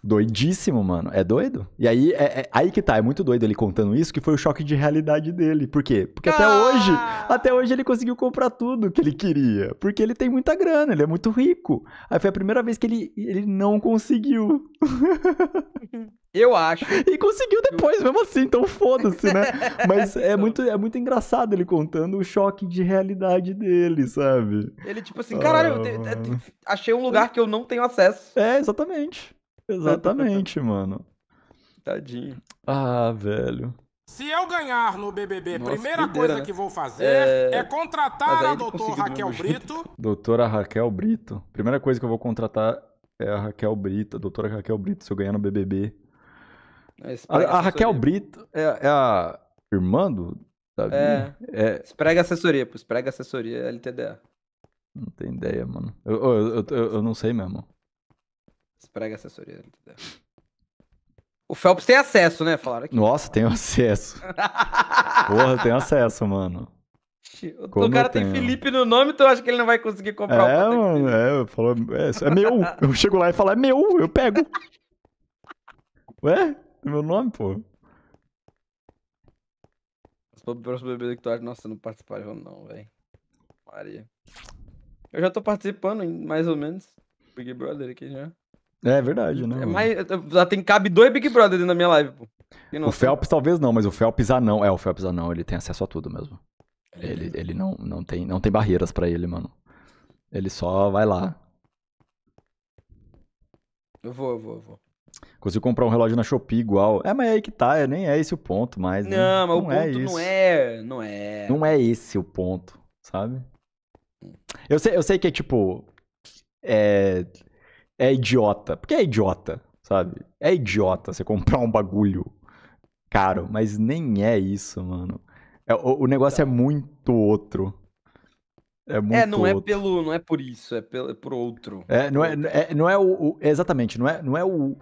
doidíssimo, mano. É doido? E aí, é, é, aí que tá, é muito doido ele contando isso, que foi o choque de realidade dele. Por quê? Porque ah! até hoje, até hoje ele conseguiu comprar tudo que ele queria. Porque ele tem muita grana, ele é muito rico. Aí foi a primeira vez que ele, ele não conseguiu. [laughs] Eu acho. E conseguiu depois, mesmo assim, então foda-se, né? [laughs] Mas é muito, é muito engraçado ele contando o choque de realidade dele, sabe? Ele, tipo assim, caralho, ah... achei um lugar que eu não tenho acesso. É, exatamente. Exatamente, mano. Tadinho. Ah, velho. Se eu ganhar no BBB, Nossa, primeira que coisa né? que vou fazer é, é contratar a doutora Raquel Brito. Doutora Raquel Brito. Primeira coisa que eu vou contratar é a Raquel Brito, a doutora Raquel Brito, se eu ganhar no BBB. É, a, a, Raquel Brito é, é, a irmã do Davi? É. é. Esprega assessoria, pô. Esprega assessoria LTDA. Não tem ideia, mano. Eu, eu, eu, eu, eu não sei mesmo. Esprega assessoria. O Phelps tem acesso, né? Falaram aqui. Nossa, tenho acesso. [laughs] Porra, tenho acesso, mano. O cara tem Felipe no nome, então eu acho que ele não vai conseguir comprar é, o mano, É, falou, é, é meu. Eu chego lá e falo, é meu, eu pego. Ué? É meu nome, pô. Sobre o próximo bebê que tu acha, nossa, não participaram não, velho. Maria. Eu já tô participando, mais ou menos. Big Brother aqui já. É verdade, né? É mais, já tem, cabe dois Big Brother dentro da minha live, pô. O Phelps talvez não, mas o Phelps anão. Ah, é, o Phelps anão, ah, ele tem acesso a tudo mesmo. É. Ele, ele não, não, tem, não tem barreiras para ele, mano. Ele só vai lá. Eu vou, eu vou, eu vou. Consigo comprar um relógio na Shopee igual. É, mas é aí que tá, é, nem é esse o ponto mais. Né? Não, mas não o é ponto é não é. Não é. Não é esse o ponto, sabe? Hum. Eu sei, eu sei que é tipo. É, é idiota. Porque é idiota, sabe? É idiota você comprar um bagulho caro, mas nem é isso, mano. É, o, o, negócio é tá. muito outro. É, é muito é não outro. é pelo, não é por isso, é, pelo, é por outro. É, não é, é não é o, o, exatamente, não é, não é o,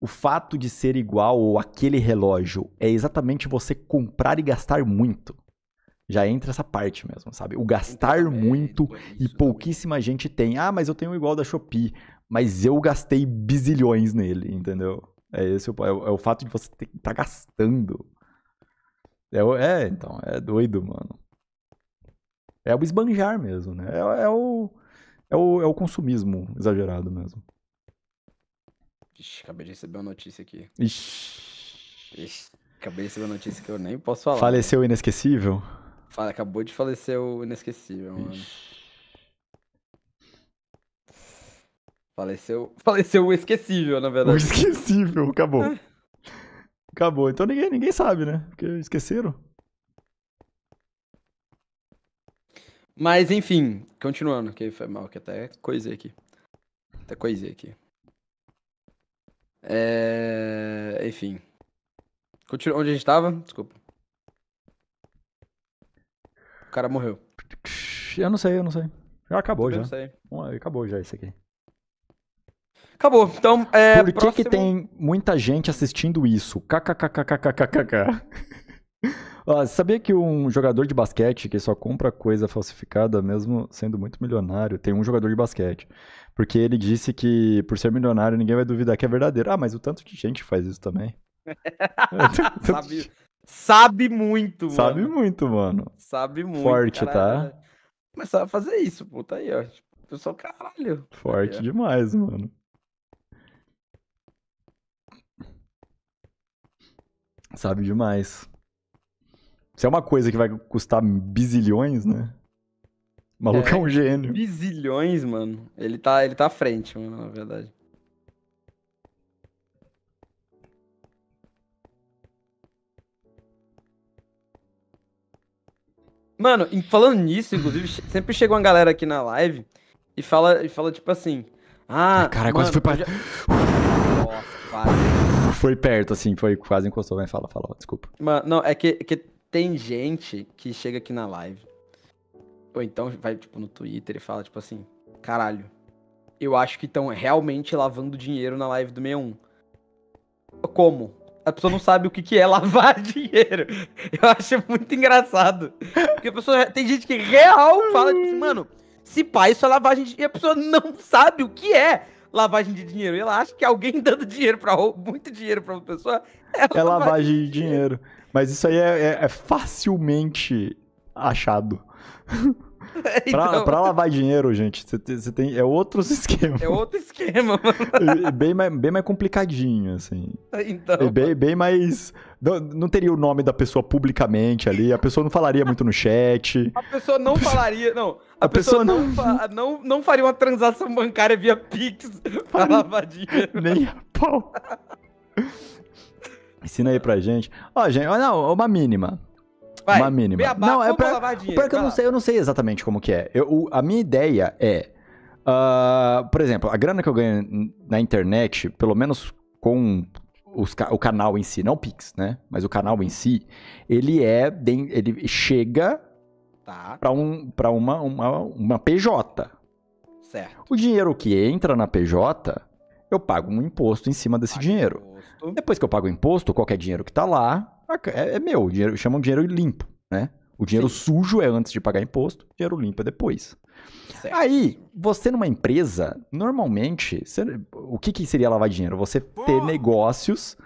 o fato de ser igual ou aquele relógio, é exatamente você comprar e gastar muito. Já entra essa parte mesmo, sabe? O gastar muito é, e pouquíssima também. gente tem. Ah, mas eu tenho igual da Shopee mas eu gastei bizilhões nele, entendeu? É esse o, é, é o fato de você ter que tá gastando. É, é, então, é doido, mano. É o esbanjar mesmo, né? É, é, o, é, o, é o consumismo exagerado mesmo. Ixi, acabei de receber uma notícia aqui. Ixi. Ixi acabei de receber uma notícia que eu nem posso falar. Faleceu o inesquecível? Fala, acabou de falecer o inesquecível, Ixi. mano. Faleceu, [laughs] faleceu o esquecível, na verdade. O esquecível, acabou. Acabou. Então ninguém, ninguém sabe, né? Porque esqueceram. Mas enfim, continuando, que foi mal, que até coisei aqui. Até coisei aqui. É... Enfim. Continu... Onde a gente tava? Desculpa. O cara morreu. Eu não sei, eu não sei. Já acabou, eu já. Sei. Acabou já isso aqui. Acabou. Então, é. Por que, próximo... que tem muita gente assistindo isso? KKKKKKKK. ah, sabia que um jogador de basquete que só compra coisa falsificada, mesmo sendo muito milionário, tem um jogador de basquete. Porque ele disse que, por ser milionário, ninguém vai duvidar que é verdadeiro. Ah, mas o tanto de gente faz isso também. sabe, sabe muito, mano. Sabe muito, mano. Sabe muito. Forte, caralho. tá? Começar a fazer isso, pô. Tá aí, ó. Pessoal, caralho. Forte aí, demais, mano. Sabe demais. Se é uma coisa que vai custar bizilhões, né? O maluco é, é um gênio. Bizilhões, mano. Ele tá, ele tá à frente, mano, na verdade. Mano, falando nisso, inclusive, sempre chega uma galera aqui na live e fala, e fala tipo assim. Ah, cara, quase fui pra. Já foi perto, assim, foi quase encostou. Vai, fala, fala, desculpa. Mano, não, é que, que tem gente que chega aqui na live, ou então vai, tipo, no Twitter e fala, tipo assim, caralho, eu acho que estão realmente lavando dinheiro na live do 61. Como? A pessoa não sabe o que, que é [laughs] lavar dinheiro. Eu acho muito engraçado. Porque a pessoa. Tem gente que real fala, tipo assim, mano, se pá, isso é lavagem de. E a pessoa não sabe o que é lavagem de dinheiro. E ela acha que alguém [laughs] dando dinheiro para muito dinheiro para uma pessoa é, é lavagem, lavagem de dinheiro. dinheiro. Mas isso aí é, é, é facilmente achado. [laughs] [laughs] Pra, então... pra, lavar dinheiro, gente, você tem, é outros [laughs] esquema. É outro esquema, mano. E, bem, mais, bem mais complicadinho, assim. Então. E bem, bem mais. Não, não, teria o nome da pessoa publicamente ali, a pessoa não falaria muito no chat. A pessoa não falaria, não. A, a pessoa, pessoa, não, não... Fa, não, não faria uma transação bancária via Pix [laughs] pra lavar dinheiro. Nem a pau. Ensina aí pra gente. Ó, gente, olha, uma mínima. Vai, uma mínima. Beabá, não, é pra, lavar dinheiro. eu não sei, eu não sei exatamente como que é. Eu, o, a minha ideia é. Uh, por exemplo, a grana que eu ganho na internet, pelo menos com os, o canal em si, não o Pix, né? Mas o canal em si, ele é. Ele chega tá. pra, um, pra uma, uma, uma PJ. Certo. O dinheiro que entra na PJ, eu pago um imposto em cima desse pago dinheiro. Imposto. Depois que eu pago o imposto, qualquer dinheiro que tá lá, é, é meu, dinheiro, chamam dinheiro limpo, né? O dinheiro Sim. sujo é antes de pagar imposto, dinheiro limpo é depois. Certo. Aí, você numa empresa, normalmente, você, o que, que seria lavar dinheiro? Você ter negócios,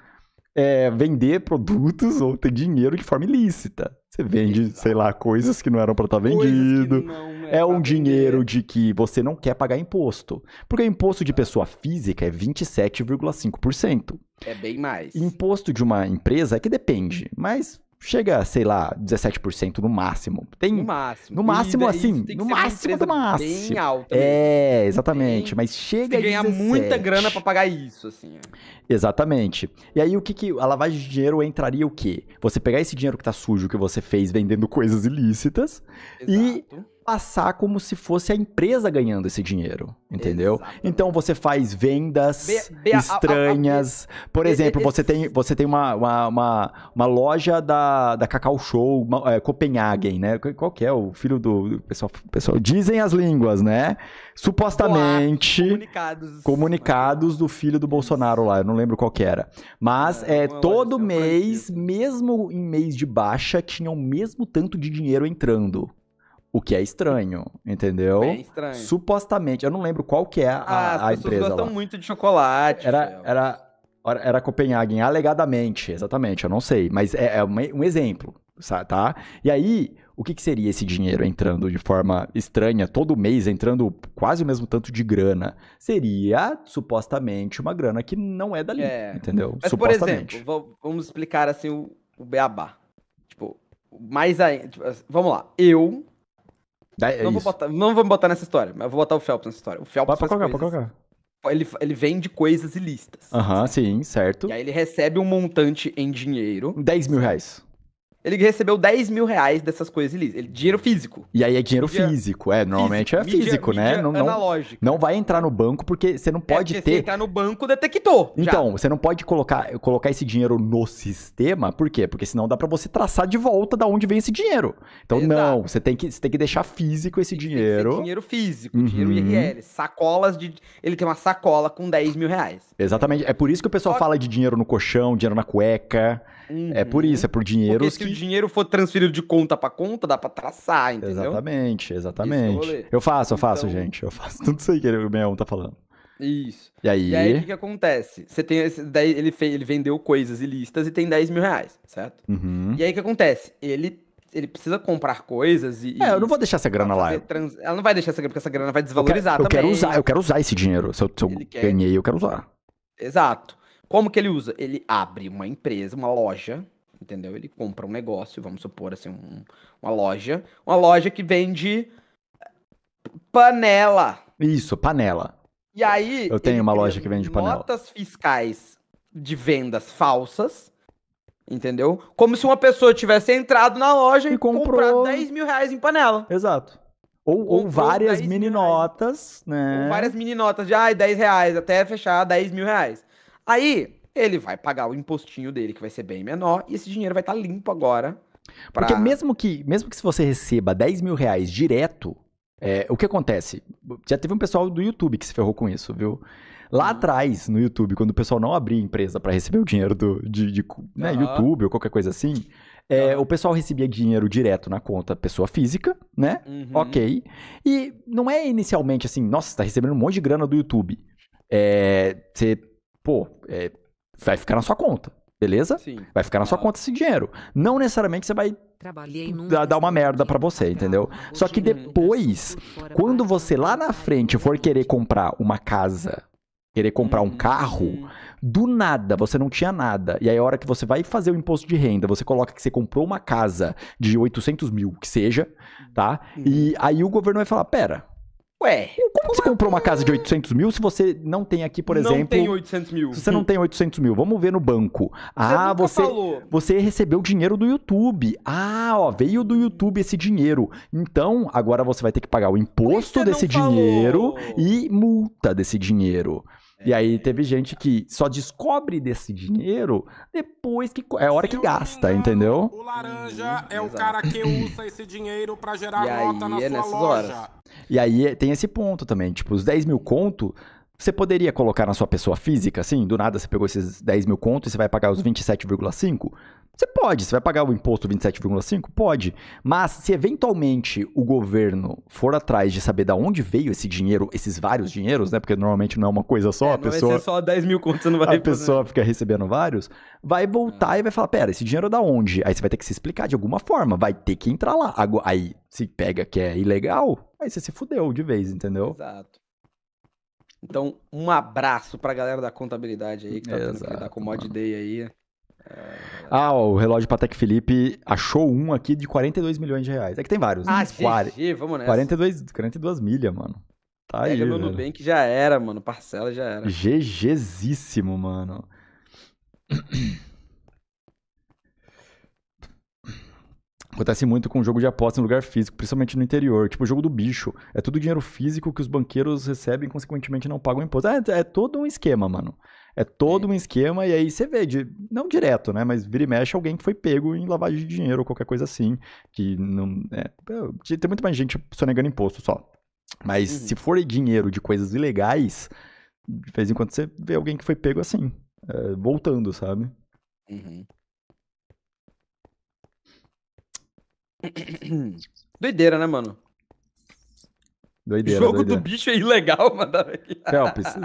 é, vender produtos [laughs] ou ter dinheiro de forma ilícita. Você vende, Exato. sei lá, coisas que não eram para estar tá vendido. É, é um dinheiro de que você não quer pagar imposto. Porque o imposto de pessoa física é 27,5%. É bem mais. Imposto de uma empresa é que depende, mas chega, sei lá, 17% no máximo. Tem no máximo. No máximo assim, no máximo do máximo. Bem alta. É, né? exatamente, bem, mas chega tem que ganhar 17. muita grana para pagar isso, assim. Né? Exatamente. E aí o que que a lavagem de dinheiro entraria o quê? Você pegar esse dinheiro que tá sujo que você fez vendendo coisas ilícitas Exato. e passar como se fosse a empresa ganhando esse dinheiro, entendeu? Exatamente. Então você faz vendas be, be, estranhas. A, a, a, por exemplo, você tem, você tem uma, uma, uma, uma loja da, da Cacau Show, uma, é, Copenhagen, né? Qual que é o filho do, do pessoal, pessoal? Dizem as línguas, né? Supostamente Boa, comunicados, comunicados do filho do Bolsonaro lá, eu não lembro qual que era. Mas é, é todo mês, mesmo em mês de baixa, tinha o mesmo tanto de dinheiro entrando. O que é estranho, entendeu? Bem estranho. Supostamente, eu não lembro qual que é a, ah, as a pessoas empresa. gostam lá. muito de chocolate. Era, era, era Copenhagen, alegadamente, exatamente, eu não sei, mas é, é um exemplo, tá? E aí, o que, que, seria esse dinheiro entrando de forma estranha, todo mês, entrando quase o mesmo tanto de grana? Seria supostamente uma grana que não é dali, é. entendeu? Mas, por exemplo, vamos explicar assim o, o beabá. Tipo, mais ainda. Tipo, vamos lá. Eu é não, vou botar, não vou botar nessa história, mas eu vou botar o Phelps nessa história. O Phelps Vai, colocar, coisas, Ele, ele vende coisas ilícitas. Aham, uh -huh, sim, certo. E aí ele recebe um montante em dinheiro. 10 mil reais ele recebeu 10 mil reais dessas coisas ilícitas. Dinheiro físico. E aí é dinheiro mídia, físico, é. Normalmente é físico, é físico, mídia, né? Mídia não, não, analógico. não vai entrar no banco porque você não é, pode é ter. Se entrar no banco, detectou. Então, já. você não pode colocar, colocar esse dinheiro no sistema, por quê? Porque senão dá para você traçar de volta da onde vem esse dinheiro. Então, Exato. não, você tem, que, você tem que deixar físico esse dinheiro. dinheiro físico, uhum. dinheiro IRL. Sacolas de. Ele tem uma sacola com 10 mil reais. Exatamente. É por isso que o pessoal Só... fala de dinheiro no colchão, dinheiro na cueca. Uhum. É por uhum. isso, é por dinheiros que dinheiro for transferido de conta para conta, dá para traçar, entendeu? Exatamente, é exatamente. eu faço, eu faço, então... gente. Eu faço tudo isso aí que o meu tá falando. Isso. E aí? E aí o que, que, acontece? Você tem esse, daí ele, fez, ele vendeu coisas ilícitas e tem 10 mil reais, certo? Uhum. E aí o que acontece? Ele, ele precisa comprar coisas e. É, eu não vou deixar essa grana lá. Trans... Ela não vai deixar essa grana, porque essa grana vai desvalorizar eu quero, também. quero usar, eu quero usar esse dinheiro. Se eu, se eu ganhei, quer... eu quero usar. Exato. Como que ele usa? Ele abre uma empresa, uma loja, entendeu? Ele compra um negócio, vamos supor assim, um, uma loja, uma loja que vende eh, panela. Isso, panela. E aí eu tenho uma loja que vende panela. Notas fiscais de vendas falsas. Entendeu? Como se uma pessoa tivesse entrado na loja e, e comprou... comprado 10 mil reais em panela. Exato. Ou, ou, várias mini notas, né? Ou várias mini notas de, ai, 10 reais, até fechar 10 mil reais. Aí, ele vai pagar o impostinho dele, que vai ser bem menor, e esse dinheiro vai estar tá limpo agora. Pra... Porque mesmo que, mesmo que se você receba 10 mil reais direto, é, o que acontece? Já teve um pessoal do YouTube que se ferrou com isso, viu? Lá uhum. atrás, no YouTube, quando o pessoal não abria empresa para receber o dinheiro do de, de né, uhum. YouTube ou qualquer coisa assim, é, o pessoal recebia dinheiro direto na conta pessoa física, né? Uhum. Ok. E não é inicialmente assim, nossa, você tá recebendo um monte de grana do YouTube. É, você, pô, é, vai ficar na sua conta. Beleza? Sim. Vai ficar na sua conta esse dinheiro. Não necessariamente você vai dar uma merda para você, entendeu? Só que depois, quando você lá na frente for querer comprar uma casa, querer comprar um hum, carro, do nada, você não tinha nada. E aí, a hora que você vai fazer o imposto de renda, você coloca que você comprou uma casa de 800 mil, que seja, tá? Uhum. E aí o governo vai falar: pera, Ué, como você comprou uma casa de 800 assim? mil se você não tem aqui, por exemplo... Não tem 800 mil. Se você não tem 800 mil, vamos ver no banco. Você ah, você, falou. você recebeu dinheiro do YouTube. Ah, ó, veio do YouTube esse dinheiro. Então, agora você vai ter que pagar o imposto desse dinheiro falou. e multa desse dinheiro. E é. aí teve gente que só descobre desse dinheiro depois que é hora que gasta, entendeu? O laranja hum, é o cara que usa esse dinheiro para gerar e nota na é sua loja. Horas. E aí é, tem esse ponto também, tipo, os 10 mil conto, você poderia colocar na sua pessoa física, assim, do nada você pegou esses 10 mil contos e você vai pagar os 27,5? Você pode, você vai pagar o imposto 27,5? Pode. Mas se eventualmente o governo for atrás de saber de onde veio esse dinheiro, esses vários dinheiros, né? Porque normalmente não é uma coisa só, é, a pessoa. Vai é ser só 10 mil contos, você não vai A fazer. pessoa fica recebendo vários, vai voltar é. e vai falar: pera, esse dinheiro é da onde? Aí você vai ter que se explicar de alguma forma, vai ter que entrar lá. Aí se pega que é ilegal, aí você se fudeu de vez, entendeu? Exato. Então, um abraço pra galera da contabilidade aí, que tá Exato, tendo que lidar com o Mod mano. Day aí. Ah, o relógio Patek Felipe achou um aqui de 42 milhões de reais. É que tem vários. Né? Ah, sim, Quar... vamos nessa. 42, 42 milha, mano. Tá Pega aí, meu velho. Nubank já era, mano. Parcela já era. GGzíssimo, mano. Acontece muito com o jogo de aposta em lugar físico, principalmente no interior. Tipo o jogo do bicho. É tudo dinheiro físico que os banqueiros recebem e, consequentemente, não pagam imposto. É, é todo um esquema, mano. É todo um esquema, e aí você vê, de, não direto, né? Mas vira e mexe alguém que foi pego em lavagem de dinheiro ou qualquer coisa assim. Que não. É, é, tem muito mais gente sonegando imposto só. Mas uhum. se for dinheiro de coisas ilegais, de vez em quando você vê alguém que foi pego assim, é, voltando, sabe? Uhum. [clears throat] Doideira, né, mano? Doideira, o jogo doideira. do bicho é ilegal, [laughs] mano. É, Felps. [laughs]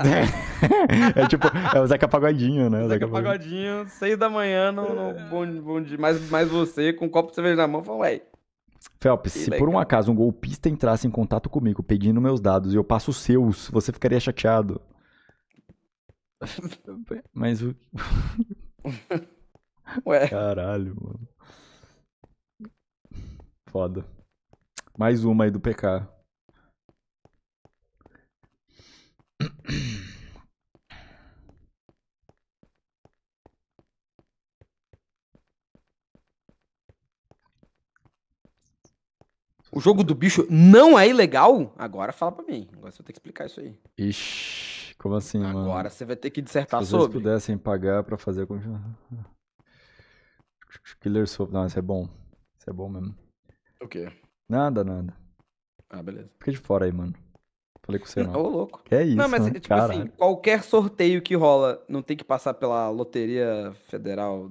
É, é tipo, é o Zeca Pagodinho, né? O Zeca, Zeca Pagodinho, seis da manhã, no, no bom, bom dia, mais, você, com um copo de cerveja na mão, falou ué. Felps, se por um acaso um golpista entrasse em contato comigo pedindo meus dados e eu passo os seus, você ficaria chateado. [laughs] Mas o. Ué. Caralho, mano. Foda. Mais uma aí do PK. O jogo do bicho não é ilegal? Agora fala pra mim. Agora você vai ter que explicar isso aí. Ixi, como assim, Agora mano? Agora você vai ter que dissertar Se sobre. Se pudessem pagar pra fazer... Killer Soap. Não, isso é bom. Isso é bom mesmo. O quê? Nada, nada. Ah, beleza. Fica de fora aí, mano falei com você, não. Ô, louco. É isso, Não, mas, né? tipo assim, qualquer sorteio que rola não tem que passar pela Loteria Federal,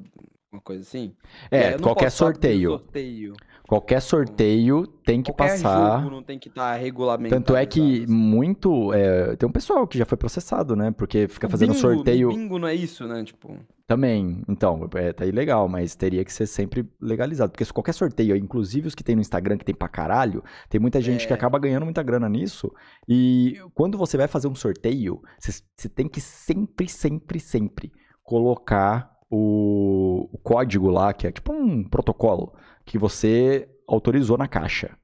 uma coisa assim? É, é qualquer sorteio. sorteio. Qualquer sorteio tem que Qualquer passar. Jogo não tem que estar tá regulamentado. Tanto é que muito. É, tem um pessoal que já foi processado, né? Porque fica o fazendo bingo, sorteio. Bingo não é isso, né? Tipo. Também. Então, é, tá ilegal, mas teria que ser sempre legalizado. Porque qualquer sorteio, inclusive os que tem no Instagram, que tem pra caralho, tem muita gente é... que acaba ganhando muita grana nisso. E quando você vai fazer um sorteio, você tem que sempre, sempre, sempre colocar o, o código lá, que é tipo um protocolo que você autorizou na caixa.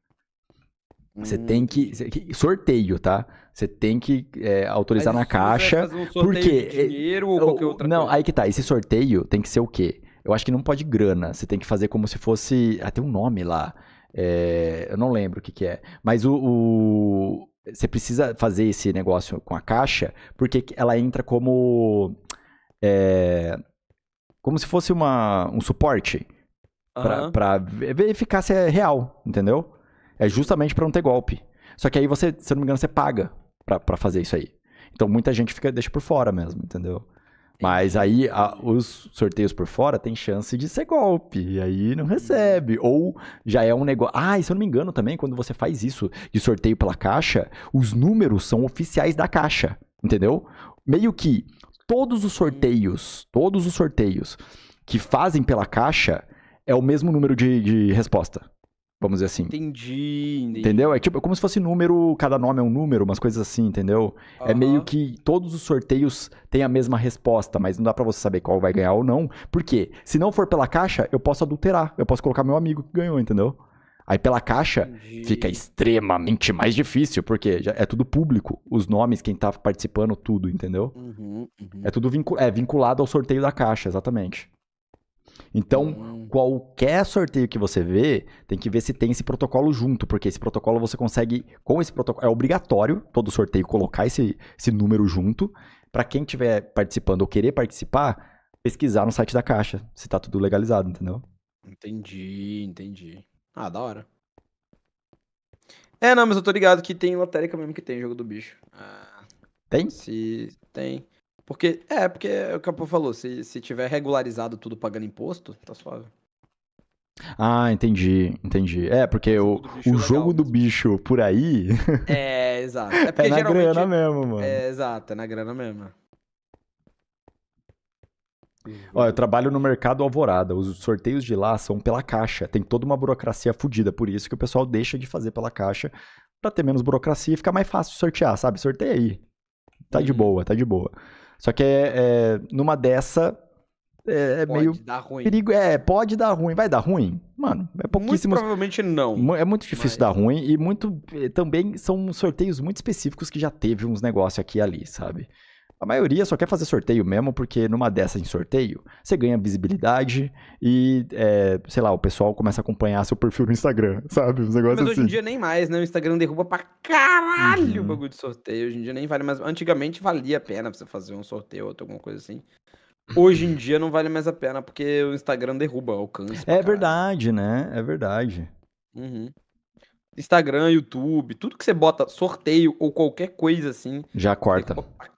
Você hum. tem que. Sorteio, tá? Você tem que é, autorizar Mas na caixa. Fazer um porque. De dinheiro ou é, qualquer outra não, coisa. aí que tá. Esse sorteio tem que ser o quê? Eu acho que não pode grana. Você tem que fazer como se fosse. Ah, tem um nome lá. É, eu não lembro o que, que é. Mas o, o, Você precisa fazer esse negócio com a caixa, porque ela entra como. É, como se fosse uma, um suporte. Pra, uhum. pra verificar se é real, entendeu? É justamente para não ter golpe. Só que aí você, se eu não me engano, você paga para fazer isso aí. Então muita gente fica deixa por fora mesmo, entendeu? Mas aí a, os sorteios por fora tem chance de ser golpe, e aí não recebe. Ou já é um negócio. Ah, e se eu não me engano também, quando você faz isso de sorteio pela caixa, os números são oficiais da caixa, entendeu? Meio que todos os sorteios, todos os sorteios que fazem pela caixa é o mesmo número de, de resposta. Vamos dizer assim. Entendi, entendi, Entendeu? É tipo, é como se fosse número, cada nome é um número, umas coisas assim, entendeu? Uhum. É meio que todos os sorteios têm a mesma resposta, mas não dá para você saber qual vai ganhar ou não. Por quê? Se não for pela caixa, eu posso adulterar. Eu posso colocar meu amigo que ganhou, entendeu? Aí pela caixa entendi. fica extremamente mais difícil, porque é tudo público, os nomes, quem tá participando, tudo, entendeu? Uhum, uhum. É tudo vincul é, vinculado ao sorteio da caixa, exatamente. Então, qualquer sorteio que você vê, tem que ver se tem esse protocolo junto, porque esse protocolo você consegue, com esse protocolo, é obrigatório todo sorteio colocar esse, esse número junto. Para quem estiver participando ou querer participar, pesquisar no site da Caixa, se tá tudo legalizado, entendeu? Entendi, entendi. Ah, da hora. É, não, mas eu tô ligado que tem lotérica mesmo que tem jogo do bicho. Ah, tem? Se tem. Porque, é, porque é o que o Capô falou, se, se tiver regularizado tudo pagando imposto, tá suave. Ah, entendi, entendi. É, porque o, o é jogo do bicho, jogo do bicho por aí. [laughs] É, exato. É, porque é na grana mesmo, mano. É, exato, é na grana mesmo. olha eu trabalho no mercado Alvorada. Os sorteios de lá são pela caixa. Tem toda uma burocracia fodida. Por isso que o pessoal deixa de fazer pela caixa pra ter menos burocracia e ficar mais fácil sortear, sabe? Sorteia aí. Tá de uhum. boa, tá de boa. Só que é, é numa dessa é, é meio dar ruim. perigo. É, pode dar ruim. Vai dar ruim? Mano, é pouquíssimo. Muito provavelmente não. É muito difícil mas... dar ruim e muito eh, também são sorteios muito específicos que já teve uns negócios aqui e ali, sabe? A maioria só quer fazer sorteio mesmo, porque numa dessa em sorteio, você ganha visibilidade e, é, sei lá, o pessoal começa a acompanhar seu perfil no Instagram, [laughs] sabe? Os negócios Mas hoje assim. em dia nem mais, né? O Instagram derruba pra caralho uhum. o bagulho de sorteio. Hoje em dia nem vale mais. Antigamente valia a pena você fazer um sorteio ou alguma coisa assim. Uhum. Hoje em dia não vale mais a pena, porque o Instagram derruba o alcance. É verdade, né? É verdade. Uhum. Instagram, YouTube, tudo que você bota sorteio ou qualquer coisa assim. Já corta.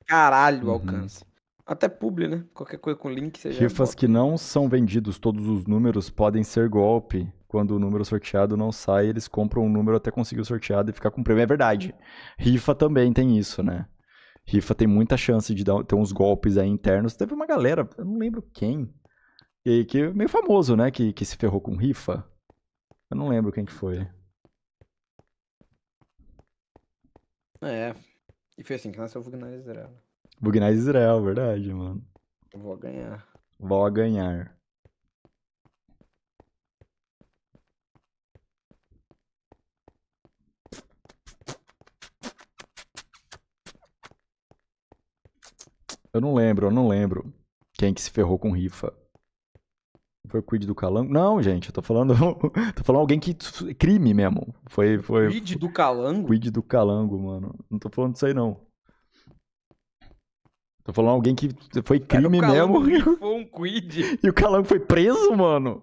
Caralho, uhum. alcance. Até publi, né? Qualquer coisa com link. Você Rifas que não são vendidos todos os números podem ser golpe. Quando o número sorteado não sai, eles compram um número até conseguir o sorteado e ficar com o prêmio. É verdade. Rifa também tem isso, né? Rifa tem muita chance de dar, ter uns golpes aí internos. Teve uma galera, eu não lembro quem, que, que é meio famoso, né? Que, que se ferrou com rifa. Eu não lembro quem que foi. É. E foi assim que nasceu o Vugnar Israel. Vugnar Israel, verdade, mano. Vou ganhar. Vou ganhar. Eu não lembro, eu não lembro quem que se ferrou com rifa. Foi o quid do calango? Não, gente, eu tô falando. [laughs] tô falando alguém que. Crime mesmo. Foi. foi quid do calango? Quid do calango, mano. Não tô falando disso aí, não. Tô falando alguém que foi crime Cara, o mesmo. [laughs] Foi um quid. E o calango foi preso, mano.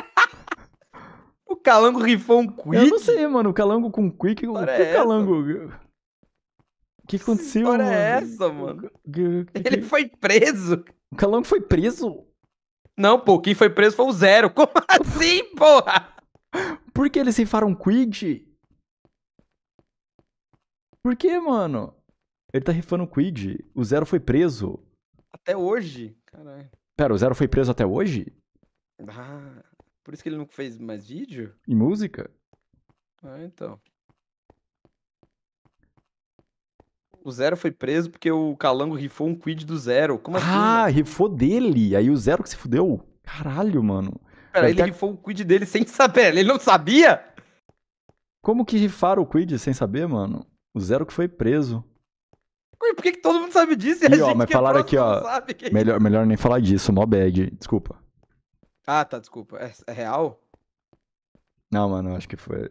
[laughs] o calango rifou um quid? Eu não sei, mano. O calango com quid O é calango. Essa? O que aconteceu, é mano? Que história mano? é essa, mano? Ele foi preso. O calango foi preso? Não, pô, quem foi preso foi o Zero. [laughs] Como assim, porra? Por que eles rifaram Quid? Por que, mano? Ele tá rifando Quid. O Zero foi preso. Até hoje? Caralho. Pera, o Zero foi preso até hoje? Ah, por isso que ele nunca fez mais vídeo? E música? Ah, então. o Zero foi preso porque o Calango rifou um quid do Zero. Como assim? Ah, mano? rifou dele. Aí o Zero que se fudeu. Caralho, mano. Pera, ele ter... rifou o quid dele sem saber. Ele não sabia? Como que rifaram o quid sem saber, mano? O Zero que foi preso. Ui, por que, que todo mundo sabe disso? E, e ó, mas é falaram aqui, ó. Que... É. Melhor, melhor nem falar disso, mó bad. Desculpa. Ah, tá, desculpa. É, é real? Não, mano, acho que foi.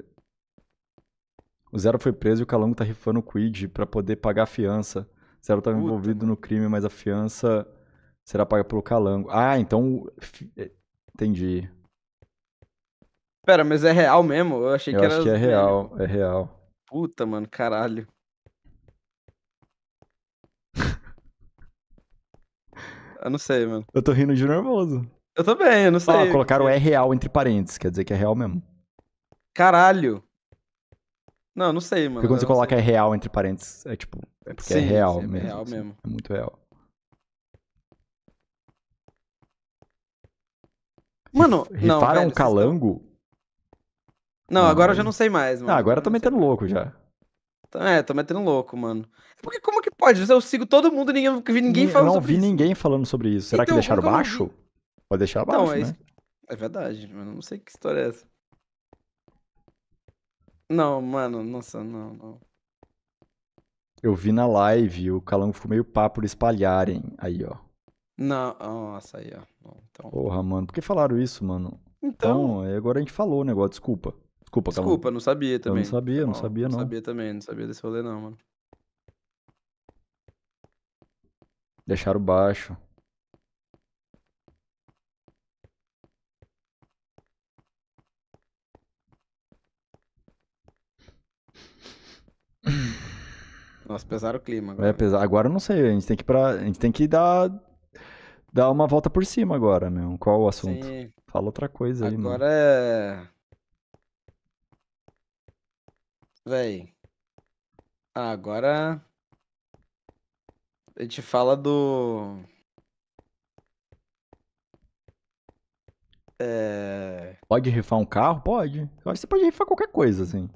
O Zero foi preso e o Calango tá rifando o Quid pra poder pagar a fiança. O Zero tava Puta, envolvido mano. no crime, mas a fiança será paga pelo Calango. Ah, então. É, entendi. Pera, mas é real mesmo? Eu achei Eu que era. Acho que é real, é real. Puta, mano, caralho. [laughs] Eu não sei, mano. Eu tô rindo de nervoso. Eu também, eu não ah, sei. Ah, colocaram é. é real entre parênteses, quer dizer que é real mesmo. Caralho. Não, não sei, mano. Porque quando você coloca é real entre parênteses, é tipo. É porque é sim, é real sim, mesmo. É real assim. mesmo. É muito real. Mano, Rifaram não, um calango? Não, não agora eu já não sei mais, mano. Ah, agora eu tô metendo louco já. É, tô metendo louco, mano. É porque como que pode? Eu sigo todo mundo e ninguém, ninguém fala sobre isso. Eu não vi ninguém falando sobre isso. Será então, que deixaram baixo? Pode deixar então, baixo, é né? Isso. É verdade, mas não sei que história é essa. Não, mano, nossa, não, não. Eu vi na live, o Calango ficou meio pá por espalharem. Aí, ó. Não, nossa, aí, ó. então... Porra, mano, por que falaram isso, mano? Então... então agora a gente falou o negócio, desculpa. Desculpa, Calango. Desculpa, não sabia também. Eu não sabia, não, não sabia, não. Não sabia também, não sabia desse rolê, não, mano. Deixaram baixo. Nossa, pesaram o clima agora. É, pesar. Agora eu não sei, a gente tem que, pra... a gente tem que dar... dar uma volta por cima agora, meu. Qual o assunto? Sim. Fala outra coisa aí, agora mano. Agora é... Véi. agora... A gente fala do... É... Pode rifar um carro? Pode. Eu acho que você pode rifar qualquer coisa, assim.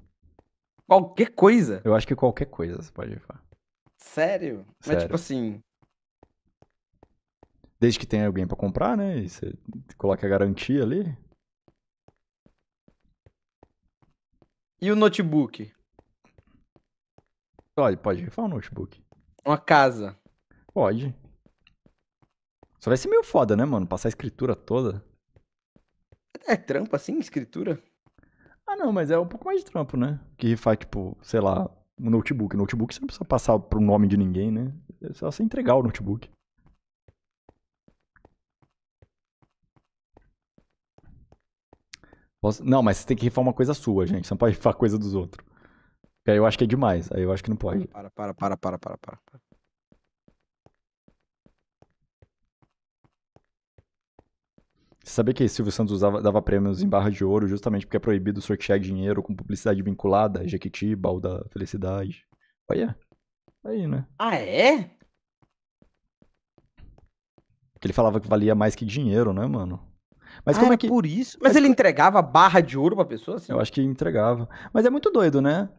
Qualquer coisa? Eu acho que qualquer coisa você pode rifar. Sério? Sério? Mas tipo assim. Desde que tenha alguém para comprar, né? E você coloca a garantia ali. E o notebook? Olha, pode rifar um notebook. Uma casa. Pode. Só vai ser meio foda, né, mano? Passar a escritura toda. É trampa assim, escritura? Ah, não, mas é um pouco mais de trampo, né? Que rifar, tipo, sei lá, um notebook. Notebook você não precisa passar pro nome de ninguém, né? É só você entregar o notebook. Posso... Não, mas você tem que rifar uma coisa sua, gente. Você não pode rifar coisa dos outros. Aí eu acho que é demais. Aí eu acho que não pode. Para, para, para, para, para, para. Você sabia que Silvio Santos usava, dava prêmios em hum. barra de ouro justamente porque é proibido sortear dinheiro com publicidade vinculada, Jequitiba ou da Felicidade? Olha, aí, né? Ah, é? Que ele falava que valia mais que dinheiro, né, mano? Mas ah, como é, é que. Por isso? Mas, Mas ele como... entregava barra de ouro pra pessoa, assim? Eu acho que entregava. Mas é muito doido, né?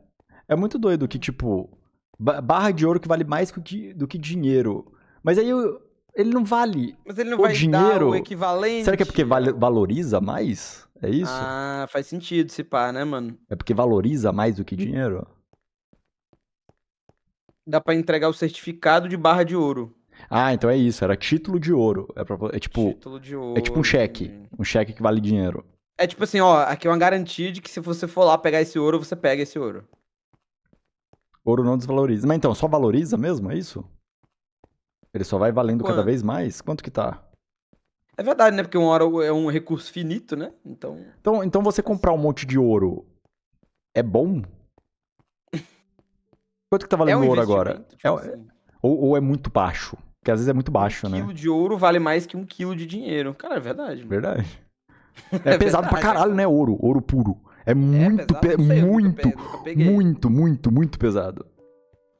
É muito doido que, tipo, barra de ouro que vale mais do que, do que dinheiro. Mas aí eu, ele não vale. Mas ele não o vai dinheiro... dar o equivalente. Será que é porque valoriza mais? É isso? Ah, faz sentido se pá, né, mano? É porque valoriza mais do que dinheiro? Dá para entregar o certificado de barra de ouro. Ah, então é isso, era título de ouro. É, pra... é tipo. Título de ouro. É tipo um cheque. Um cheque que vale dinheiro. É tipo assim, ó, aqui é uma garantia de que se você for lá pegar esse ouro, você pega esse ouro. Ouro não desvaloriza. Mas então, só valoriza mesmo, é isso? Ele só vai valendo cada vez mais? Quanto que tá? É verdade, né? Porque uma hora é um recurso finito, né? Então. Então, então você comprar um monte de ouro é bom? [laughs] Quanto que tá valendo é um ouro agora? Tipo é, assim. ou, ou, é muito baixo? Porque às vezes é muito baixo, um né? Um quilo de ouro vale mais que um quilo de dinheiro. Cara, é verdade. Mano. Verdade. [laughs] É, é pesado verdade, pra caralho, cara. né? Ouro, ouro puro. É, é muito, é pesado, pe sei, muito, muito, muito, muito pesado.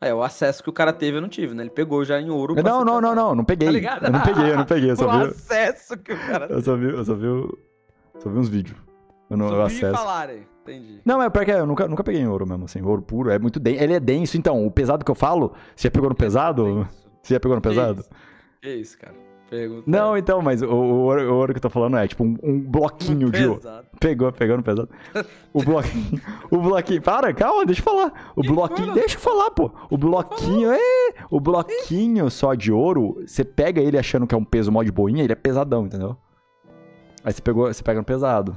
É, o acesso que o cara teve eu não tive, né? Ele pegou já em ouro. Não, não, não, não, não peguei. Tá ligado? Eu não peguei, eu não [laughs] peguei. Eu só o acesso que o cara Eu só vi, eu só vi, só vi uns vídeos. Eu não eu acesso. falarem, entendi. Não, é porque eu nunca, nunca peguei em ouro mesmo, assim, ouro puro. É muito denso. Ele é denso, então, o pesado que eu falo, você já pegou no é pesado? Denso. Você já pegou no pesado? Que isso, que isso cara. Pergunta. Não, então, mas o, o, ouro, o ouro que eu tô falando é tipo um, um bloquinho [laughs] de ouro. Pegou, pegou no pesado. O bloquinho. o bloquinho. Para, calma, deixa eu falar. O bloquinho. Deixa eu falar, pô. O bloquinho. É, o bloquinho só de ouro, você pega ele achando que é um peso mó de boinha, ele é pesadão, entendeu? Aí você, pegou, você pega no pesado.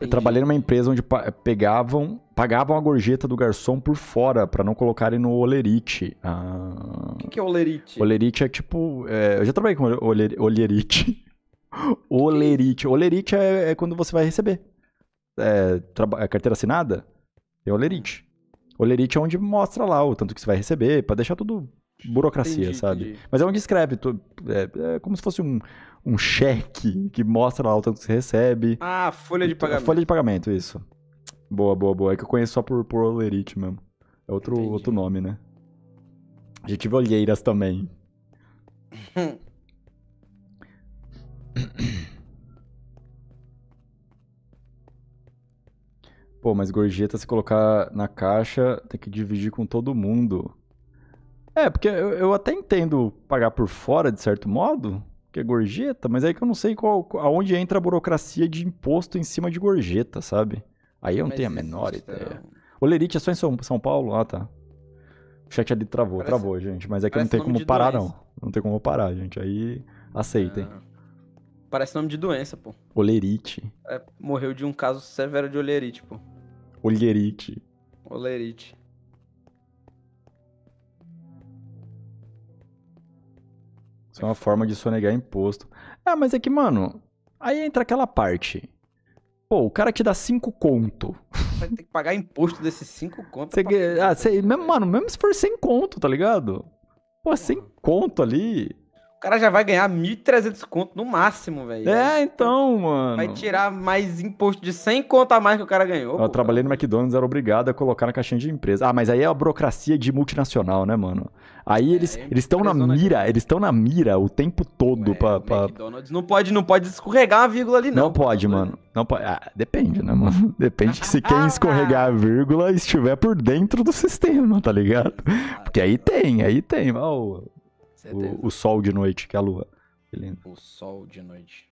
Eu trabalhei numa empresa onde pegavam, pagavam a gorjeta do garçom por fora, para não colocarem no olerite. Ah... O que, que é olerite? Olerite é tipo. É... Eu já trabalhei com oler... olerite. [laughs] É olerite. Olerite é, é, quando você vai receber. É, traba... é carteira assinada? É olerite. Olerite é onde mostra lá o tanto que você vai receber, para deixar tudo burocracia, entendi, sabe? Entendi. Mas é um discreto, é, é como se fosse um, um cheque que mostra lá o tanto que você recebe. Ah, folha de então, pagamento. Folha de pagamento, isso. Boa, boa, boa. É que eu conheço só por, por olerite mesmo. É outro, outro nome, né? A gente tive olheiras também. [coughs] Pô, mas gorjeta se colocar na caixa tem que dividir com todo mundo. É, porque eu, eu até entendo pagar por fora, de certo modo, que é gorjeta, mas aí é que eu não sei qual, aonde entra a burocracia de imposto em cima de gorjeta, sabe? Aí eu não mas tenho a menor ideia. É o Lerite é só em São, São Paulo? Ah, tá. O chat ali travou, parece, travou, gente. Mas é que não tem como parar, doença. não. Não tem como parar, gente. Aí aceitem. Ah, parece nome de doença, pô. Olerite. É, morreu de um caso severo de olerite, pô. Olerite. Olerite. Isso é uma forma de sonegar imposto. Ah, mas é que, mano, aí entra aquela parte. Pô, o cara te dá cinco conto. Vai ter que pagar imposto desses cinco conto. ah, cê, mesmo, né? mano, mesmo se for sem conto, tá ligado? Pô, sem conto ali. O cara já vai ganhar 1.300 conto no máximo, velho. É, então, mano. Vai tirar mais imposto de 100 conto a mais que o cara ganhou. Eu pô, trabalhei cara. no McDonald's, era obrigado a colocar na caixinha de empresa. Ah, mas aí é a burocracia de multinacional, né, mano? Aí é, eles é, estão na mira, de... eles estão na mira o tempo todo Ué, pra, pra... McDonald's não pode, não pode escorregar a vírgula ali, não. Não pode, mano. Não pode. Ah, depende, né, mano? [laughs] Depende que se quem ah, escorregar a ah. vírgula estiver por dentro do sistema, tá ligado? Ah, tá. Porque aí tem, aí tem. Ó, o, o, o sol de noite, que é a lua. O sol de noite.